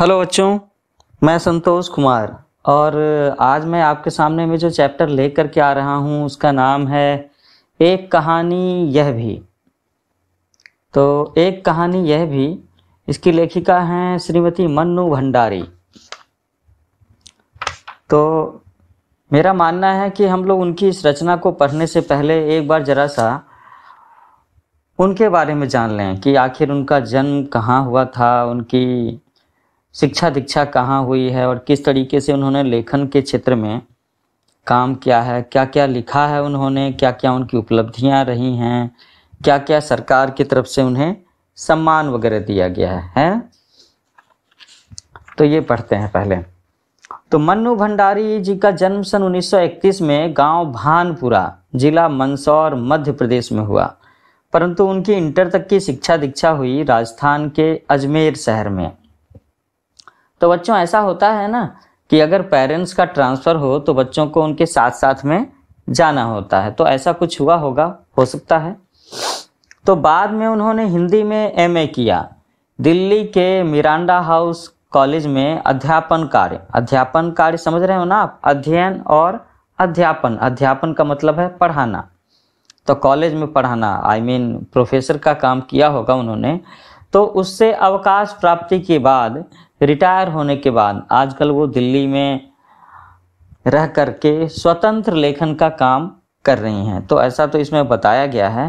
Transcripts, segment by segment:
hello बच्चों मैं संतोष कुमार और आज मैं आपके सामने में जो चैप्टर लेकर के आ रहा हूँ उसका नाम है एक कहानी यह भी तो एक कहानी यह भी इसकी लेखिका हैं श्रीमती मन्नू भंडारी तो मेरा मानना है कि हम लोग उनकी इस रचना को पढ़ने से पहले एक बार ज़रा सा उनके बारे में जान लें कि आखिर उनका जन्म कहाँ हुआ था उनकी शिक्षा दीक्षा कहाँ हुई है और किस तरीके से उन्होंने लेखन के क्षेत्र में काम किया है क्या क्या लिखा है उन्होंने क्या क्या उनकी उपलब्धियाँ रही हैं क्या क्या सरकार की तरफ से उन्हें सम्मान वगैरह दिया गया है है तो ये पढ़ते हैं पहले तो मन्नू भंडारी जी का जन्म सन 1931 में गांव भानपुरा जिला मंदसौर मध्य प्रदेश में हुआ परंतु उनकी इंटर तक की शिक्षा दीक्षा हुई राजस्थान के अजमेर शहर में तो बच्चों ऐसा होता है ना कि अगर पेरेंट्स का ट्रांसफ़र हो तो बच्चों को उनके साथ साथ में जाना होता है तो ऐसा कुछ हुआ होगा हो सकता है तो बाद में उन्होंने हिंदी में एम किया दिल्ली के मिरांडा हाउस कॉलेज में अध्यापन कार्य अध्यापन कार्य समझ रहे हो ना आप अध्ययन और अध्यापन अध्यापन का मतलब है पढ़ाना तो कॉलेज में पढ़ाना I I mean mean, professor का काम किया होगा उन्होंने तो उससे अवकाश प्राप्ति के बाद रिटायर होने के बाद आजकल वो दिल्ली में रह करके स्वतंत्र लेखन का काम कर रही हैं तो ऐसा तो इसमें बताया गया है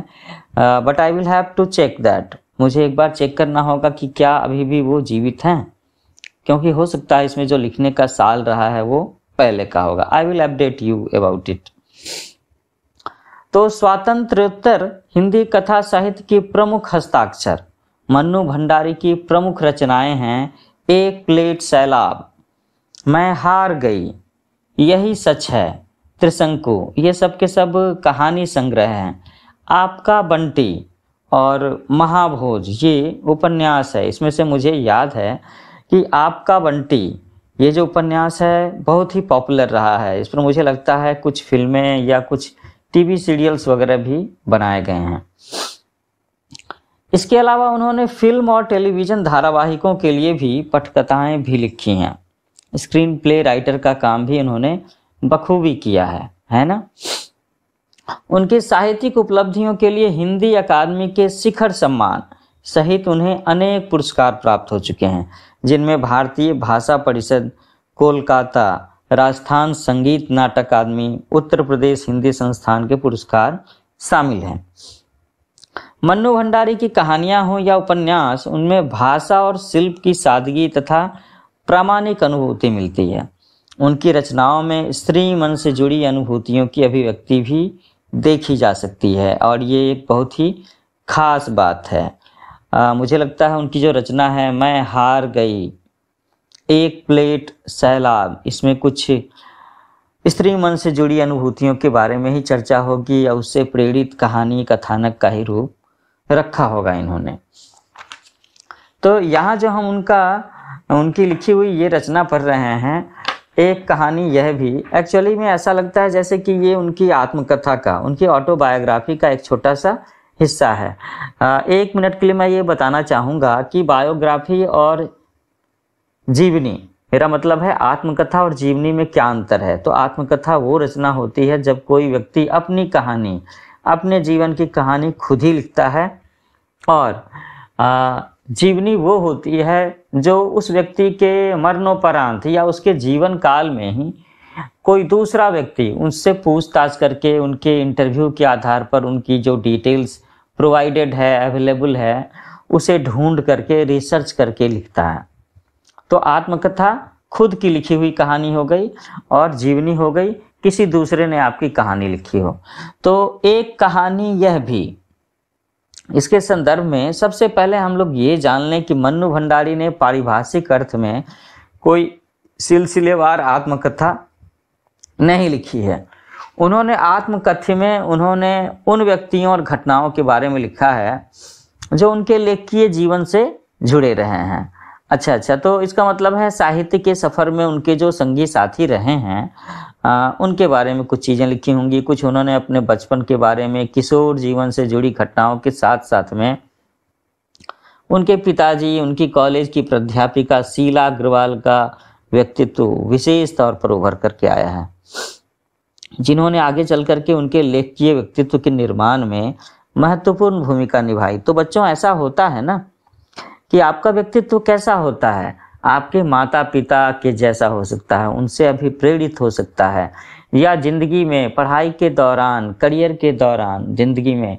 but I will have to check that मुझे एक बार चेक करना होगा कि क्या अभी भी वो जीवित हैं क्योंकि हो सकता है इसमें जो लिखने का साल रहा है वो पहले का होगा I will update you about it तो स्वातंत्रोत्तर हिंदी कथा साहित्य की प्रमुख हस्ताक्षर मन्नू भंडारी की प्रमुख रचनाएं हैं एक प्लेट सैलाब मैं हार गई यही सच है त्रिशंकु ये सब के सब कहानी संग्रह हैं आपका बंटी और महाभोज ये उपन्यास है इसमें से मुझे याद है कि आपका बंटी ये जो उपन्यास है बहुत ही पॉपुलर रहा है इस पर मुझे लगता है कुछ फिल्में या कुछ टीवी सीरियल्स वगैरह भी बनाए गए हैं इसके अलावा उन्होंने फिल्म और टेलीविज़न धारावाहिकों के लिए भी पटकथाएं भी लिखी हैं स्क्रीन प्ले राइटर का काम भी उन्होंने बखूबी किया है है ना उनके साहित्यिक उपलब्धियों के लिए हिंदी अकादमी के शिखर सम्मान सहित उन्हें अनेक पुरस्कार प्राप्त हो चुके हैं जिनमें भारतीय भाषा परिषद कोलकाता राजस्थान संगीत नाटक अकादमी उत्तर प्रदेश हिंदी संस्थान के पुरस्कार शामिल हैं मन्नू भंडारी की कहानियां हों या उपन्यास उनमें भाषा और शिल्प की सादगी तथा प्रामाणिक अनुभूति मिलती है उनकी रचनाओं में स्त्री मन से जुड़ी अनुभूतियों की अभिव्यक्ति भी देखी जा सकती है और ये एक बहुत ही खास बात है आ, मुझे लगता है उनकी जो रचना है मैं हार गई एक प्लेट सैलाब इसमें कुछ स्त्री मन से जुड़ी अनुभूतियों के बारे में ही चर्चा होगी या उससे प्रेरित कहानी कथानक का ही रूप रखा होगा इन्होंने तो यहाँ जो हम उनका उनकी लिखी हुई ये रचना पढ़ रहे हैं एक कहानी यह भी एक्चुअली में ऐसा लगता है जैसे कि ये उनकी आत्मकथा का उनकी ऑटोबायोग्राफी का एक छोटा सा हिस्सा है एक मिनट के लिए मैं ये बताना चाहूँगा कि बायोग्राफी और जीवनी मेरा मतलब है आत्मकथा और जीवनी में क्या अंतर है तो आत्मकथा वो रचना होती है जब कोई व्यक्ति अपनी कहानी अपने जीवन की कहानी खुद ही लिखता है और जीवनी वो होती है जो उस व्यक्ति के मरणोपरांत या उसके जीवन काल में ही कोई दूसरा व्यक्ति उनसे पूछताछ करके उनके इंटरव्यू के आधार पर उनकी जो डिटेल्स प्रोवाइडेड है अवेलेबल है उसे ढूंढ करके रिसर्च करके लिखता है तो आत्मकथा खुद की लिखी हुई कहानी हो गई और जीवनी हो गई किसी दूसरे ने आपकी कहानी लिखी हो तो एक कहानी यह भी इसके संदर्भ में सबसे पहले हम लोग ये जान लें कि मन्नु भंडारी ने पारिभाषिक अर्थ में कोई सिलसिलेवार आत्मकथा नहीं लिखी है उन्होंने आत्मकथ्य में उन्होंने उन व्यक्तियों और घटनाओं के बारे में लिखा है जो उनके लेखकीय जीवन से जुड़े रहे हैं अच्छा अच्छा तो इसका मतलब है साहित्य के सफ़र में उनके जो संगी साथी रहे हैं आ, उनके बारे में कुछ चीज़ें लिखी होंगी कुछ उन्होंने अपने बचपन के बारे में किशोर जीवन से जुड़ी घटनाओं के साथ साथ में उनके पिताजी उनकी कॉलेज की प्राध्यापिका शीला अग्रवाल का व्यक्तित्व विशेष तौर पर उभर करके आया है जिन्होंने आगे चल करके उनके लेखकीय व्यक्तित्व के निर्माण में महत्वपूर्ण भूमिका निभाई तो बच्चों ऐसा होता है ना कि आपका व्यक्तित्व कैसा होता है आपके माता पिता के जैसा हो सकता है उनसे अभी प्रेरित हो सकता है या जिंदगी में पढ़ाई के दौरान करियर के दौरान जिंदगी में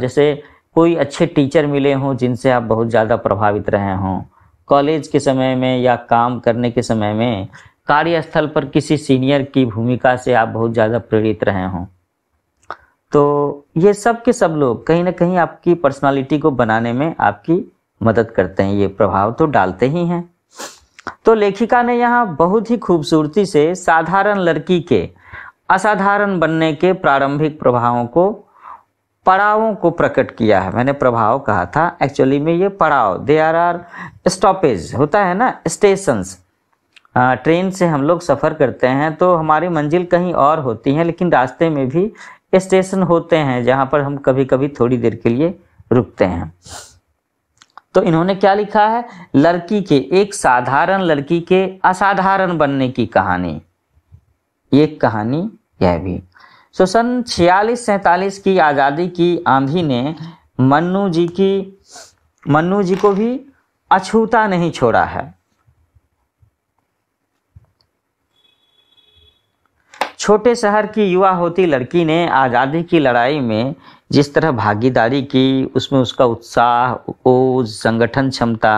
जैसे कोई अच्छे टीचर मिले हों जिनसे आप बहुत ज़्यादा प्रभावित रहे हों कॉलेज के समय में या काम करने के समय में कार्यस्थल पर किसी सीनियर की भूमिका से आप बहुत ज़्यादा प्रेरित रहे हों तो ये सब के सब लोग कहीं ना कहीं आपकी पर्सनालिटी को बनाने में आपकी मदद करते हैं ये प्रभाव तो डालते ही हैं तो लेखिका ने यहाँ बहुत ही खूबसूरती से साधारण लड़की के असाधारण बनने के प्रारंभिक प्रभावों को पड़ावों को प्रकट किया है मैंने प्रभाव कहा था एक्चुअली में ये पड़ाव दे आर आर स्टॉपेज होता है ना स्टेशंस ट्रेन से हम लोग सफ़र करते हैं तो हमारी मंजिल कहीं और होती है लेकिन रास्ते में भी स्टेशन होते हैं जहाँ पर हम कभी कभी थोड़ी देर के लिए रुकते हैं तो इन्होंने क्या लिखा है लड़की के एक साधारण लड़की के असाधारण बनने की कहानी एक कहानी यह भी सो सन छियालीस सैतालीस की आज़ादी की आंधी ने मन्नू जी की मन्नू जी को भी अछूता नहीं छोड़ा है छोटे शहर की युवा होती लड़की ने आज़ादी की लड़ाई में जिस तरह भागीदारी की उसमें उसका उत्साह वो संगठन क्षमता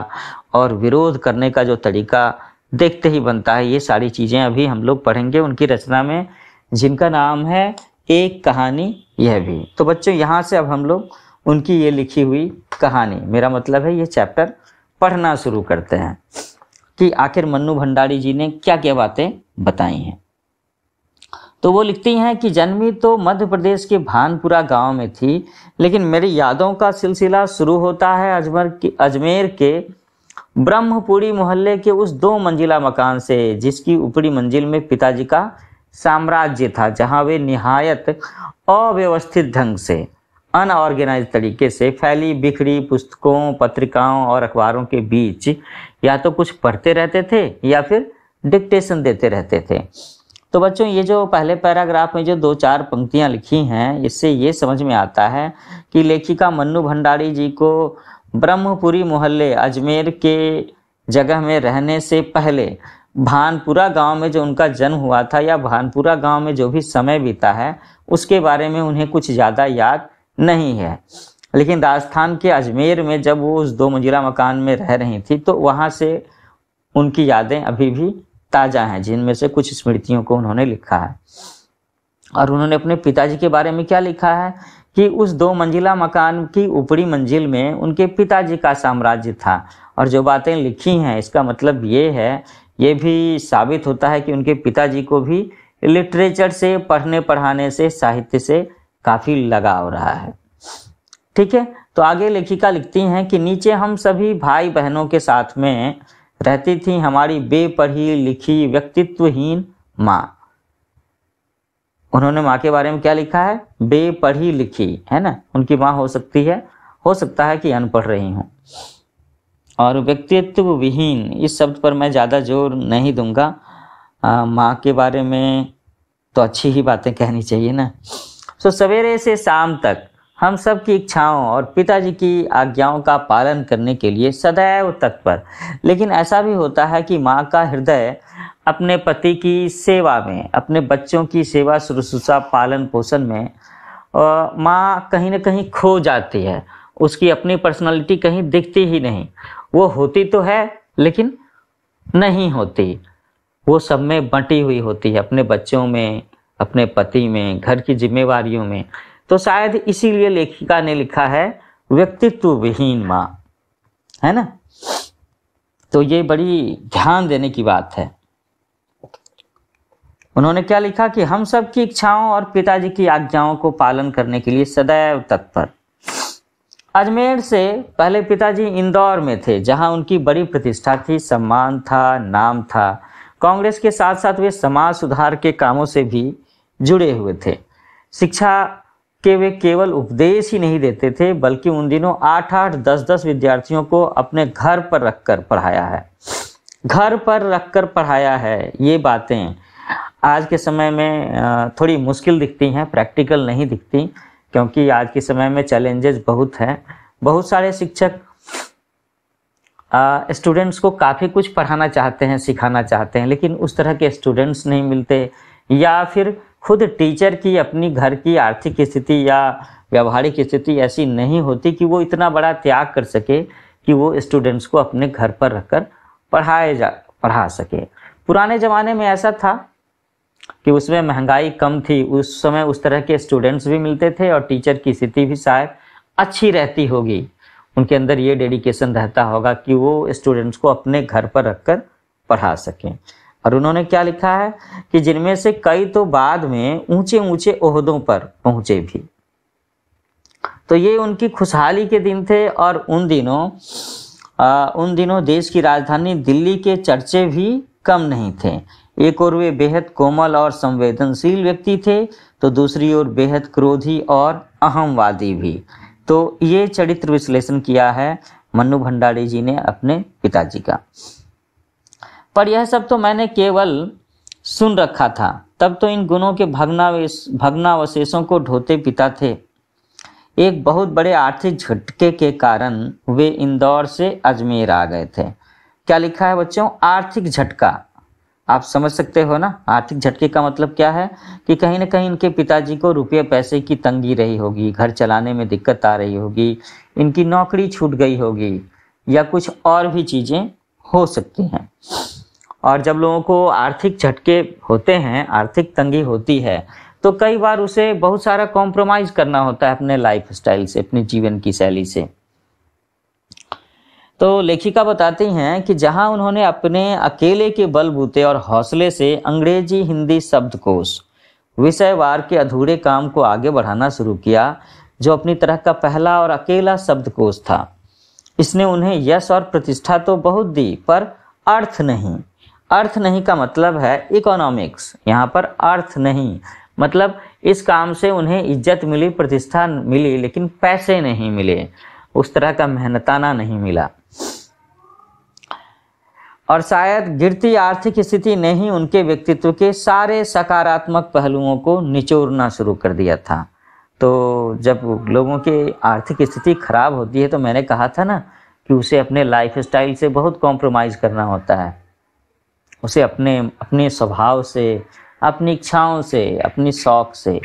और विरोध करने का जो तरीका देखते ही बनता है ये सारी चीज़ें अभी हम लोग पढ़ेंगे उनकी रचना में जिनका नाम है एक कहानी यह भी तो बच्चों यहाँ से अब हम लोग उनकी ये लिखी हुई कहानी मेरा मतलब है ये चैप्टर पढ़ना शुरू करते हैं कि आखिर मन्नू भंडारी जी ने क्या क्या बातें बताई हैं तो वो लिखती हैं कि जन्मी तो मध्य प्रदेश के भानपुरा गांव में थी लेकिन मेरी यादों का सिलसिला शुरू होता है अजमेर के अजमेर के ब्रह्मपुरी मोहल्ले के उस दो मंजिला मकान से जिसकी ऊपरी मंजिल में पिताजी का साम्राज्य था जहां वे निहायत अव्यवस्थित ढंग से अनऑर्गेनाइज तरीके से फैली बिखरी पुस्तकों पत्रिकाओं और अखबारों के बीच या तो कुछ पढ़ते रहते थे या फिर डिक्टेशन देते रहते थे तो बच्चों ये जो पहले पैराग्राफ में जो दो चार पंक्तियाँ लिखी हैं इससे ये समझ में आता है कि लेखिका मन्नू भंडारी जी को ब्रह्मपुरी मोहल्ले अजमेर के जगह में रहने से पहले भानपुरा गांव में जो उनका जन्म हुआ था या भानपुरा गांव में जो भी समय बीता है उसके बारे में उन्हें कुछ ज़्यादा याद नहीं है लेकिन राजस्थान के अजमेर में जब वो उस दो मंजिला मकान में रह रही थी तो वहाँ से उनकी यादें अभी भी ताजा हैं जिनमें से कुछ स्मृतियों को उन्होंने लिखा है और उन्होंने अपने पिताजी के बारे में क्या लिखा है कि उस दो मंजिला मकान की ऊपरी मंजिल में उनके पिताजी का साम्राज्य था और जो बातें लिखी हैं इसका मतलब ये है ये भी साबित होता है कि उनके पिताजी को भी लिटरेचर से पढ़ने पढ़ाने से साहित्य से काफ़ी लगाव रहा है ठीक है तो आगे लेखिका लिखती हैं कि नीचे हम सभी भाई बहनों के साथ में रहती थी हमारी बेपढ़ी लिखी व्यक्तित्वहीन माँ उन्होंने माँ के बारे में क्या लिखा है बेपढ़ी लिखी है ना उनकी माँ हो सकती है हो सकता है कि अनपढ़ रही हूँ और व्यक्तित्व विहीन इस शब्द पर मैं ज़्यादा जोर नहीं दूंगा माँ के बारे में तो अच्छी ही बातें कहनी चाहिए ना सो सवेरे से शाम तक हम सब की इच्छाओं और पिताजी की आज्ञाओं का पालन करने के लिए सदैव तत्पर लेकिन ऐसा भी होता है कि माँ का हृदय अपने पति की सेवा में अपने बच्चों की सेवा शुश्रूषा पालन पोषण में माँ कहीं ना कहीं खो जाती है उसकी अपनी पर्सनालिटी कहीं दिखती ही नहीं वो होती तो है लेकिन नहीं होती वो सब में बंटी हुई होती है अपने बच्चों में अपने पति में घर की जिम्मेवारियों में तो शायद इसीलिए लेखिका ने लिखा है व्यक्तित्व विहीन माँ है ना तो ये बड़ी ध्यान देने की बात है उन्होंने क्या लिखा कि हम सब की इच्छाओं और पिताजी की आज्ञाओं को पालन करने के लिए सदैव तत्पर अजमेर से पहले पिताजी इंदौर में थे जहां उनकी बड़ी प्रतिष्ठा थी सम्मान था नाम था कांग्रेस के साथ साथ वे समाज सुधार के कामों से भी जुड़े हुए थे शिक्षा कि वे केवल उपदेश ही नहीं देते थे बल्कि उन दिनों आठ आठ दस दस विद्यार्थियों को अपने घर पर रखकर पढ़ाया है घर पर रखकर पढ़ाया है ये बातें आज के समय में थोड़ी मुश्किल दिखती हैं प्रैक्टिकल नहीं दिखती क्योंकि आज के समय में चैलेंजेस बहुत हैं बहुत सारे शिक्षक स्टूडेंट्स को काफ़ी कुछ पढ़ाना चाहते हैं सिखाना चाहते हैं लेकिन उस तरह के स्टूडेंट्स नहीं मिलते या फिर खुद टीचर की अपनी घर की आर्थिक स्थिति या व्यवहारिक स्थिति ऐसी नहीं होती कि वो इतना बड़ा त्याग कर सके कि वो स्टूडेंट्स को अपने घर पर रखकर पढ़ाए जा पढ़ा सके पुराने ज़माने में ऐसा था कि उसमें महंगाई कम थी उस समय उस तरह के स्टूडेंट्स भी मिलते थे और टीचर की स्थिति भी शायद अच्छी रहती होगी उनके अंदर ये डेडिकेशन रहता होगा कि वो स्टूडेंट्स को अपने घर पर रखकर पढ़ा सकें और उन्होंने क्या लिखा है कि जिनमें से कई तो बाद में ऊंचे ऊंचे ओहदों पर पहुंचे भी तो ये उनकी खुशहाली के दिन थे और उन दिनों आ, उन दिनों देश की राजधानी दिल्ली के चर्चे भी कम नहीं थे एक और वे बेहद कोमल और संवेदनशील व्यक्ति थे तो दूसरी ओर बेहद क्रोधी और अहमवादी भी तो ये चरित्र विश्लेषण किया है मन्नू भंडारी जी ने अपने पिताजी का पर यह सब तो मैंने केवल सुन रखा था तब तो इन गुणों के भगनावेश भगनावशेषों को ढोते पिता थे एक बहुत बड़े आर्थिक झटके के कारण वे इंदौर से अजमेर आ गए थे क्या लिखा है बच्चों आर्थिक झटका आप समझ सकते हो ना आर्थिक झटके का मतलब क्या है कि कहीं ना कहीं इनके पिताजी को रुपये पैसे की तंगी रही होगी घर चलाने में दिक्कत आ रही होगी इनकी नौकरी छूट गई होगी या कुछ और भी चीज़ें हो सकती हैं और जब लोगों को आर्थिक झटके होते हैं आर्थिक तंगी होती है तो कई बार उसे बहुत सारा कॉम्प्रोमाइज करना होता है अपने लाइफ स्टाइल से अपने जीवन की शैली से तो लेखिका बताती हैं कि जहां उन्होंने अपने अकेले के बलबूते और हौसले से अंग्रेजी हिंदी शब्दकोश विषयवार के अधूरे काम को आगे बढ़ाना शुरू किया जो अपनी तरह का पहला और अकेला शब्दकोश था इसने उन्हें यश और प्रतिष्ठा तो बहुत दी पर अर्थ नहीं अर्थ नहीं का मतलब है इकोनॉमिक्स यहाँ पर अर्थ नहीं मतलब इस काम से उन्हें इज्जत मिली प्रतिष्ठा मिली लेकिन पैसे नहीं मिले उस तरह का मेहनताना नहीं मिला और शायद गिरती आर्थिक स्थिति ने ही उनके व्यक्तित्व के सारे सकारात्मक पहलुओं को निचोड़ना शुरू कर दिया था तो जब लोगों की आर्थिक स्थिति खराब होती है तो मैंने कहा था ना कि उसे अपने लाइफ स्टाइल से बहुत कॉम्प्रोमाइज़ करना होता है उसे अपने अपने स्वभाव से अपनी इच्छाओं से अपनी शौक से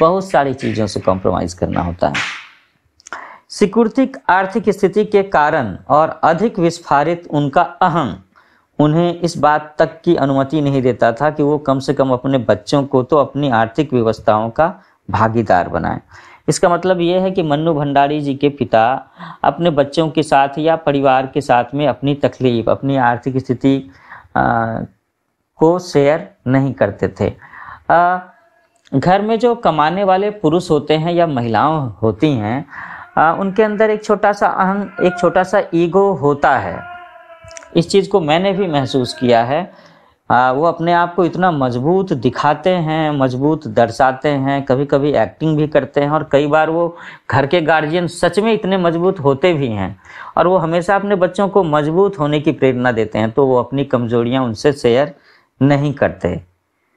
बहुत सारी चीज़ों से कॉम्प्रोमाइज़ करना होता है सिकुर्तिक आर्थिक स्थिति के कारण और अधिक विस्फारित उनका अहम उन्हें इस बात तक की अनुमति नहीं देता था कि वो कम से कम अपने बच्चों को तो अपनी आर्थिक व्यवस्थाओं का भागीदार बनाए इसका मतलब ये है कि मन्नू भंडारी जी के पिता अपने बच्चों के साथ या परिवार के साथ में अपनी तकलीफ अपनी आर्थिक स्थिति को शेयर नहीं करते थे आ, घर में जो कमाने वाले पुरुष होते हैं या महिलाओं होती हैं आ, उनके अंदर एक छोटा सा अहं एक छोटा सा ईगो होता है इस चीज़ को मैंने भी महसूस किया है आ, वो अपने आप को इतना मजबूत दिखाते हैं मजबूत दर्शाते हैं कभी कभी एक्टिंग भी करते हैं और कई बार वो घर के गार्जियन सच में इतने मजबूत होते भी हैं और वो हमेशा अपने बच्चों को मजबूत होने की प्रेरणा देते हैं तो वो अपनी कमजोरियां उनसे शेयर नहीं करते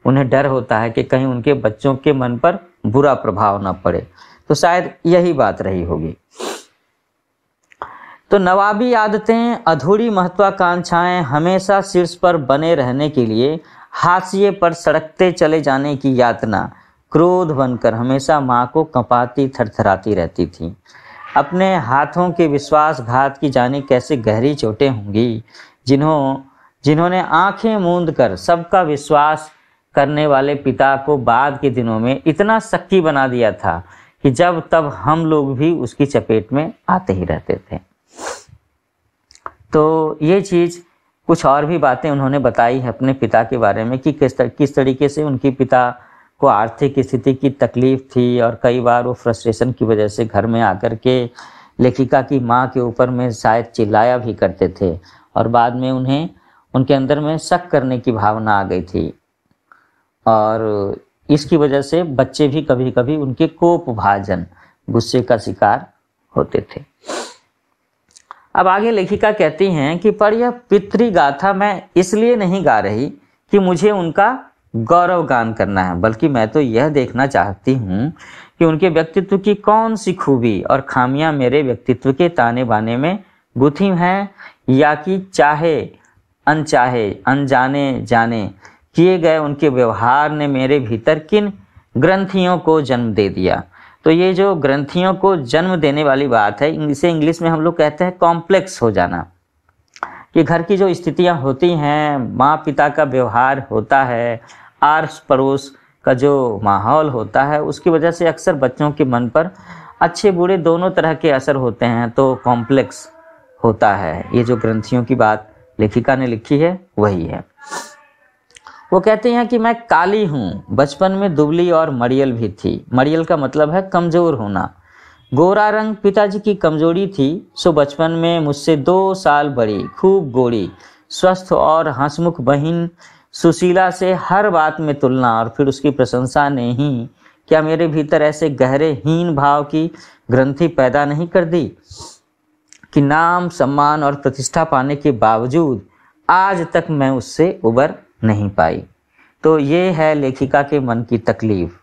उन्हें डर होता है कि कहीं उनके बच्चों के मन पर बुरा प्रभाव ना पड़े तो शायद यही बात रही होगी तो नवाबी आदतें अधूरी महत्वाकांक्षाएं हमेशा शीर्ष पर बने रहने के लिए हाशिए पर सड़कते चले जाने की यातना क्रोध बनकर हमेशा माँ को कंपाती थरथराती रहती थी अपने हाथों के विश्वासघात की जाने कैसे गहरी चोटें होंगी जिन्हों जिन्होंने आंखें मूंद कर सबका विश्वास करने वाले पिता को बाद के दिनों में इतना शक्की बना दिया था कि जब तब हम लोग भी उसकी चपेट में आते ही रहते थे तो ये चीज़ कुछ और भी बातें उन्होंने बताई है अपने पिता के बारे में कि किस तर, किस तरीके से उनके पिता को आर्थिक स्थिति की तकलीफ थी और कई बार वो फ्रस्ट्रेशन की वजह से घर में आकर के लेखिका की माँ के ऊपर में शायद चिल्लाया भी करते थे और बाद में उन्हें उनके अंदर में शक करने की भावना आ गई थी और इसकी वजह से बच्चे भी कभी कभी उनके कोप भाजन गुस्से का शिकार होते थे अब आगे लेखिका कहती हैं कि पर यह गाथा मैं इसलिए नहीं गा रही कि मुझे उनका गौरव गान करना है बल्कि मैं तो यह देखना चाहती हूँ कि उनके व्यक्तित्व की कौन सी खूबी और खामियां मेरे व्यक्तित्व के ताने बाने में गुथी हैं या कि चाहे अनचाहे अनजाने जाने किए गए उनके व्यवहार ने मेरे भीतर किन ग्रंथियों को जन्म दे दिया तो ये जो ग्रंथियों को जन्म देने वाली बात है इसे इंग्लिश में हम लोग कहते हैं कॉम्प्लेक्स हो जाना कि घर की जो स्थितियाँ होती हैं माँ पिता का व्यवहार होता है आर्स पड़ोस का जो माहौल होता है उसकी वजह से अक्सर बच्चों के मन पर अच्छे बुरे दोनों तरह के असर होते हैं तो कॉम्प्लेक्स होता है ये जो ग्रंथियों की बात लेखिका ने लिखी है वही है वो कहते हैं कि मैं काली हूँ बचपन में दुबली और मरियल भी थी मरियल का मतलब है कमज़ोर होना गोरा रंग पिताजी की कमजोरी थी सो बचपन में मुझसे दो साल बड़ी खूब गोरी स्वस्थ और हंसमुख बहन सुशीला से हर बात में तुलना और फिर उसकी प्रशंसा ने ही क्या मेरे भीतर ऐसे गहरे हीन भाव की ग्रंथि पैदा नहीं कर दी कि नाम सम्मान और प्रतिष्ठा पाने के बावजूद आज तक मैं उससे उबर नहीं पाई तो ये है लेखिका के मन की तकलीफ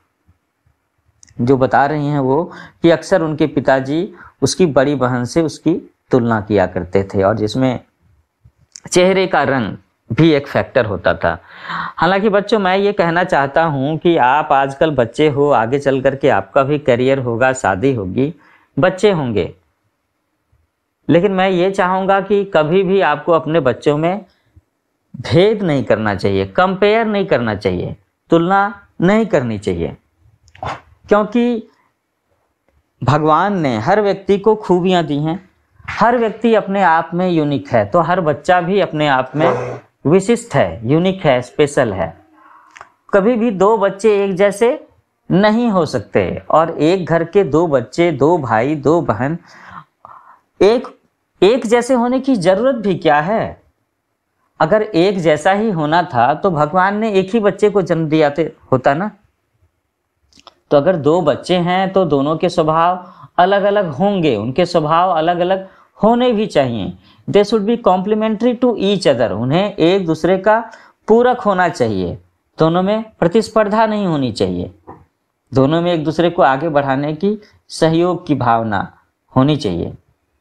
जो बता रही हैं वो कि अक्सर उनके पिताजी उसकी बड़ी बहन से उसकी तुलना किया करते थे और जिसमें चेहरे का रंग भी एक फैक्टर होता था हालांकि बच्चों मैं ये कहना चाहता हूँ कि आप आजकल बच्चे हो आगे चल करके आपका भी करियर होगा शादी होगी बच्चे होंगे लेकिन मैं ये चाहूँगा कि कभी भी आपको अपने बच्चों में भेद नहीं करना चाहिए कंपेयर नहीं करना चाहिए तुलना नहीं करनी चाहिए क्योंकि भगवान ने हर व्यक्ति को खूबियां दी हैं हर व्यक्ति अपने आप में यूनिक है तो हर बच्चा भी अपने आप में विशिष्ट है यूनिक है स्पेशल है कभी भी दो बच्चे एक जैसे नहीं हो सकते और एक घर के दो बच्चे दो भाई दो बहन एक एक जैसे होने की जरूरत भी क्या है अगर एक जैसा ही होना था तो भगवान ने एक ही बच्चे को जन्म दिया तो होता ना तो अगर दो बच्चे हैं तो दोनों के स्वभाव अलग अलग होंगे उनके स्वभाव अलग अलग होने भी चाहिए they should be complementary to each other उन्हें एक दूसरे का पूरक होना चाहिए दोनों में प्रतिस्पर्धा नहीं होनी चाहिए दोनों में एक दूसरे को आगे बढ़ाने की सहयोग की भावना होनी चाहिए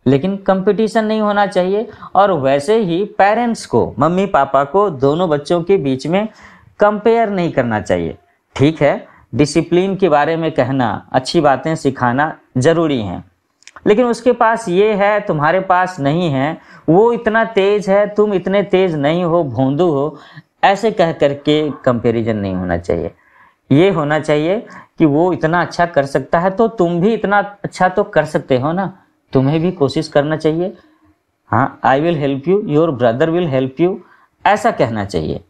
लेकिन कंपटीशन नहीं होना चाहिए और वैसे ही पेरेंट्स को मम्मी पापा को दोनों बच्चों के बीच में कंपेयर नहीं करना चाहिए ठीक है डिसिप्लिन के बारे में कहना अच्छी बातें सिखाना ज़रूरी हैं लेकिन उसके पास ये है तुम्हारे पास नहीं है वो इतना तेज़ है तुम इतने तेज़ नहीं हो भोंदू हो ऐसे कह करके कंपेरिजन नहीं होना चाहिए ये होना चाहिए कि वो इतना अच्छा कर सकता है तो तुम भी इतना अच्छा तो कर सकते हो ना तुम्हें भी कोशिश करना चाहिए हाँ I will help you your brother will help you ऐसा कहना चाहिए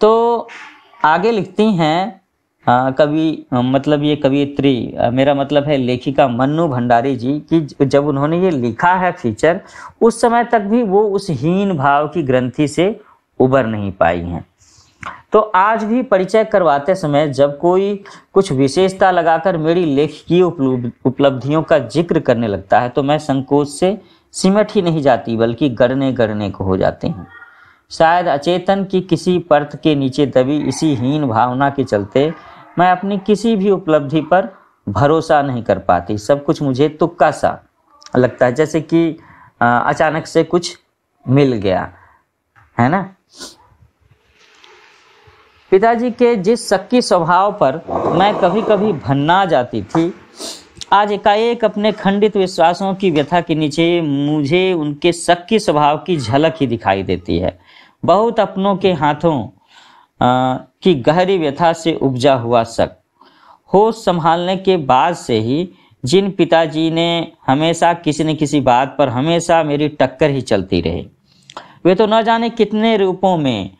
तो आगे लिखती हैं आ, कवि मतलब ये कवियत्री मेरा मतलब है लेखिका मन्नू भंडारी जी कि जब उन्होंने ये लिखा है फीचर उस समय तक भी वो उस हीन भाव की ग्रंथि से उबर नहीं पाई हैं तो आज भी परिचय करवाते समय जब कोई कुछ विशेषता लगाकर मेरी लेख की उपलब्धियों का जिक्र करने लगता है तो मैं संकोच से सिमट ही नहीं जाती बल्कि गड़ने गड़ने को हो जाते हैं शायद अचेतन की किसी परत के नीचे दबी इसी हीन भावना के चलते मैं अपनी किसी भी उपलब्धि पर भरोसा नहीं कर पाती सब कुछ मुझे तुक्का सा लगता है जैसे कि अचानक से कुछ मिल गया है ना पिताजी के जिस सक्की स्वभाव पर मैं कभी कभी भन्ना जाती थी आज एकाएक अपने खंडित विश्वासों की व्यथा के नीचे मुझे उनके सक्की स्वभाव की झलक ही दिखाई देती है बहुत अपनों के हाथों की गहरी व्यथा से उपजा हुआ शक होश संभालने के बाद से ही जिन पिताजी ने हमेशा किसी न किसी बात पर हमेशा मेरी टक्कर ही चलती रही वे तो न जाने कितने रूपों में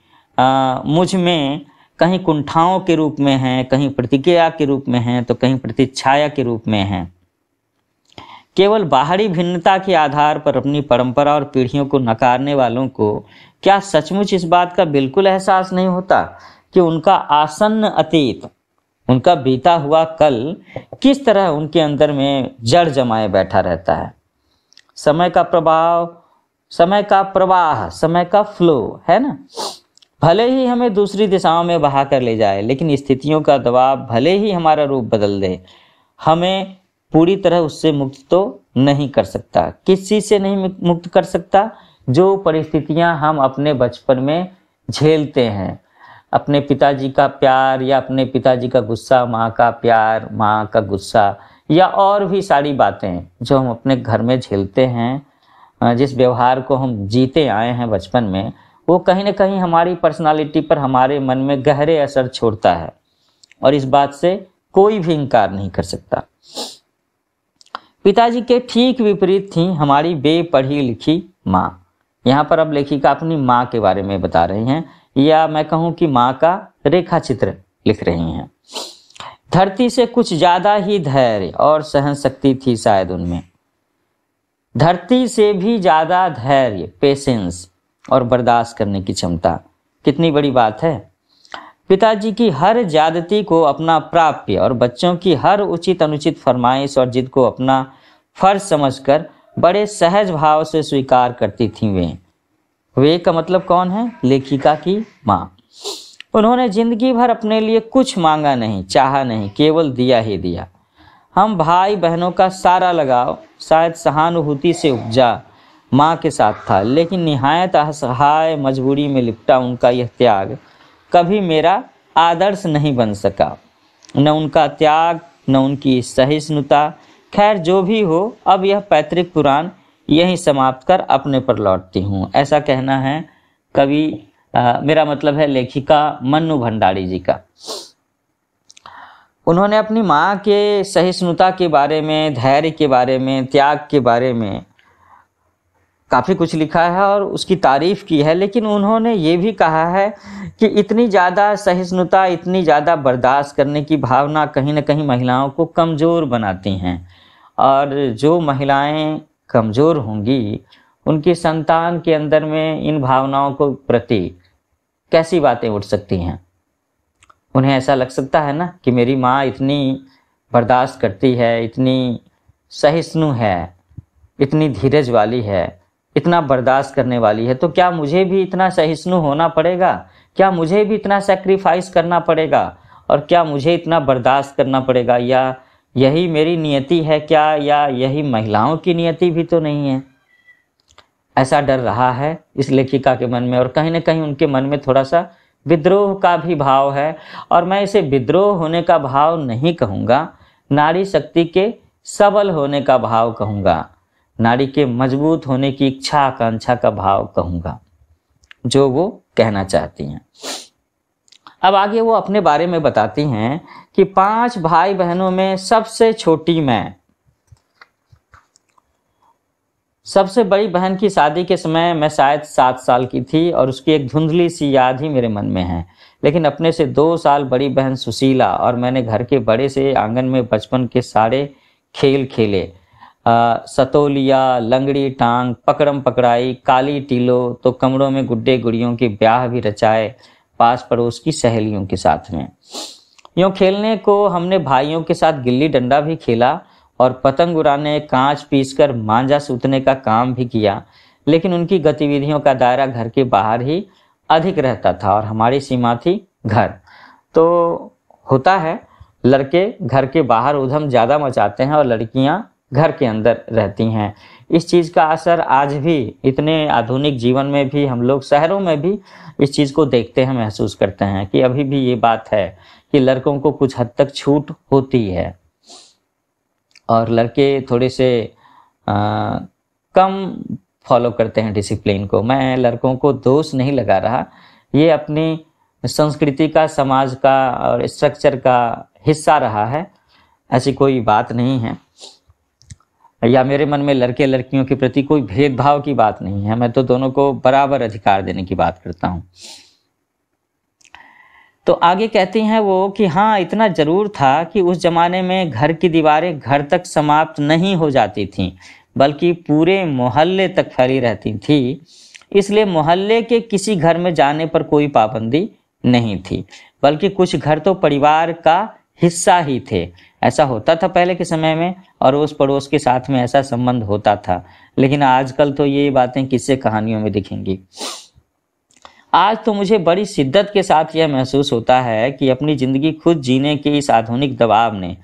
मुझ में कहीं कुंठाओं के रूप में हैं कहीं प्रतिक्रिया के रूप में हैं तो कहीं प्रतिच्छाया के रूप में हैं केवल बाहरी भिन्नता के आधार पर अपनी परंपरा और पीढ़ियों को नकारने वालों को क्या सचमुच इस बात का बिल्कुल एहसास नहीं होता कि उनका आसन्न अतीत उनका बीता हुआ कल किस तरह उनके अंदर में जड़ जमाए बैठा रहता है समय का प्रभाव समय का प्रवाह समय का फ्लो है ना भले ही हमें दूसरी दिशाओं में बहा कर ले जाए लेकिन स्थितियों का दबाव भले ही हमारा रूप बदल दे हमें पूरी तरह उससे मुक्त तो नहीं कर सकता किस चीज़ से नहीं मुक्त कर सकता जो परिस्थितियां हम अपने बचपन में झेलते हैं अपने पिताजी का प्यार या अपने पिताजी का गुस्सा माँ का प्यार माँ का गुस्सा या और भी सारी बातें जो हम अपने घर में झेलते हैं जिस व्यवहार को हम जीते आए हैं बचपन में वो कहीं ना कहीं हमारी पर्सनालिटी पर हमारे मन में गहरे असर छोड़ता है और इस बात से कोई भी इनकार नहीं कर सकता पिताजी के ठीक विपरीत थी हमारी बेपढ़ी लिखी माँ यहाँ पर अब लेखिका अपनी माँ के बारे में बता रही हैं या मैं कहूँ कि माँ का रेखा चित्र लिख रही हैं धरती से कुछ ज़्यादा ही धैर्य और सहन शक्ति थी शायद उनमें धरती से भी ज़्यादा धैर्य पेशेंस और बर्दाश्त करने की क्षमता कितनी बड़ी बात है पिताजी की हर ज्यादती को अपना प्राप्य और बच्चों की हर उचित अनुचित फरमाइश और जिद को अपना फर्ज समझकर बड़े सहज भाव से स्वीकार करती थी वे वे का मतलब कौन है लेखिका की माँ उन्होंने जिंदगी भर अपने लिए कुछ मांगा नहीं चाहा नहीं केवल दिया ही दिया हम भाई बहनों का सारा लगाव शायद सहानुभूति से उपजा माँ के साथ था लेकिन निहायत असहाय मजबूरी में लिपटा उनका यह त्याग कभी मेरा आदर्श नहीं बन सका न उनका त्याग न उनकी सहिष्णुता खैर जो भी हो अब यह पैतृक पुराण यही समाप्त कर अपने पर लौटती हूँ ऐसा कहना है कवि मेरा मतलब है लेखिका मनु भंडारी जी का उन्होंने अपनी माँ के सहिष्णुता के बारे में धैर्य के बारे में त्याग के बारे में काफ़ी कुछ लिखा है और उसकी तारीफ की है लेकिन उन्होंने ये भी कहा है कि इतनी ज़्यादा सहिष्णुता इतनी ज़्यादा बर्दाश्त करने की भावना कहीं ना कहीं महिलाओं को कमज़ोर बनाती हैं और जो महिलाएं कमज़ोर होंगी उनकी संतान के अंदर में इन भावनाओं को प्रति कैसी बातें उठ सकती हैं उन्हें ऐसा लग सकता है ना कि मेरी माँ इतनी बर्दाश्त करती है इतनी सहिष्णु है इतनी धीरज वाली है इतना बर्दाश्त करने वाली है तो क्या मुझे भी इतना सहिष्णु होना पड़ेगा क्या मुझे भी इतना सेक्रीफाइस करना पड़ेगा और क्या मुझे इतना बर्दाश्त करना पड़ेगा या यही मेरी नियति है क्या या यही महिलाओं की नियति भी तो नहीं है ऐसा डर रहा है इस लेखिका के मन में और कहीं ना कहीं उनके मन में थोड़ा सा विद्रोह का भी भाव है और मैं इसे विद्रोह होने का भाव नहीं कहूँगा नारी शक्ति के सबल होने का भाव कहूँगा नारी के मजबूत होने की इच्छा आकांक्षा का भाव कहूंगा जो वो कहना चाहती हैं अब आगे वो अपने बारे में बताती हैं कि पांच भाई बहनों में सबसे छोटी मैं सबसे बड़ी बहन की शादी के समय मैं शायद सात साल की थी और उसकी एक धुंधली सी याद ही मेरे मन में है लेकिन अपने से दो साल बड़ी बहन सुशीला और मैंने घर के बड़े से आंगन में बचपन के सारे खेल खेले सतोलिया लंगड़ी टांग पकड़म पकड़ाई काली टीलो तो कमरों में गुड्डे गुड़ियों के ब्याह भी रचाए पास पड़ोस की सहेलियों के साथ में यूँ खेलने को हमने भाइयों के साथ गिल्ली डंडा भी खेला और पतंग उड़ाने कांच पीसकर मांझा सूतने का काम भी किया लेकिन उनकी गतिविधियों का दायरा घर के बाहर ही अधिक रहता था और हमारी सीमा थी घर तो होता है लड़के घर के बाहर उधम ज़्यादा मचाते हैं और लड़कियां घर के अंदर रहती हैं इस चीज़ का असर आज भी इतने आधुनिक जीवन में भी हम लोग शहरों में भी इस चीज़ को देखते हैं महसूस करते हैं कि अभी भी ये बात है कि लड़कों को कुछ हद तक छूट होती है और लड़के थोड़े से आ, कम फॉलो करते हैं डिसिप्लिन को मैं लड़कों को दोष नहीं लगा रहा ये अपनी संस्कृति का समाज का और स्ट्रक्चर का हिस्सा रहा है ऐसी कोई बात नहीं है या मेरे मन में लड़के लड़कियों के प्रति कोई भेदभाव की बात नहीं है मैं तो दोनों को बराबर अधिकार देने की बात करता हूँ तो आगे कहती हैं वो कि हाँ इतना जरूर था कि उस जमाने में घर की दीवारें घर तक समाप्त नहीं हो जाती थीं बल्कि पूरे मोहल्ले तक फैली रहती थी इसलिए मोहल्ले के किसी घर में जाने पर कोई पाबंदी नहीं थी बल्कि कुछ घर तो परिवार का हिस्सा ही थे ऐसा होता था पहले के समय में और उस पड़ोस के साथ में ऐसा संबंध होता था लेकिन आजकल तो ये बातें किससे कहानियों में दिखेंगी आज तो मुझे बड़ी शिद्दत के साथ यह महसूस होता है कि अपनी ज़िंदगी खुद जीने के इस आधुनिक दबाव ने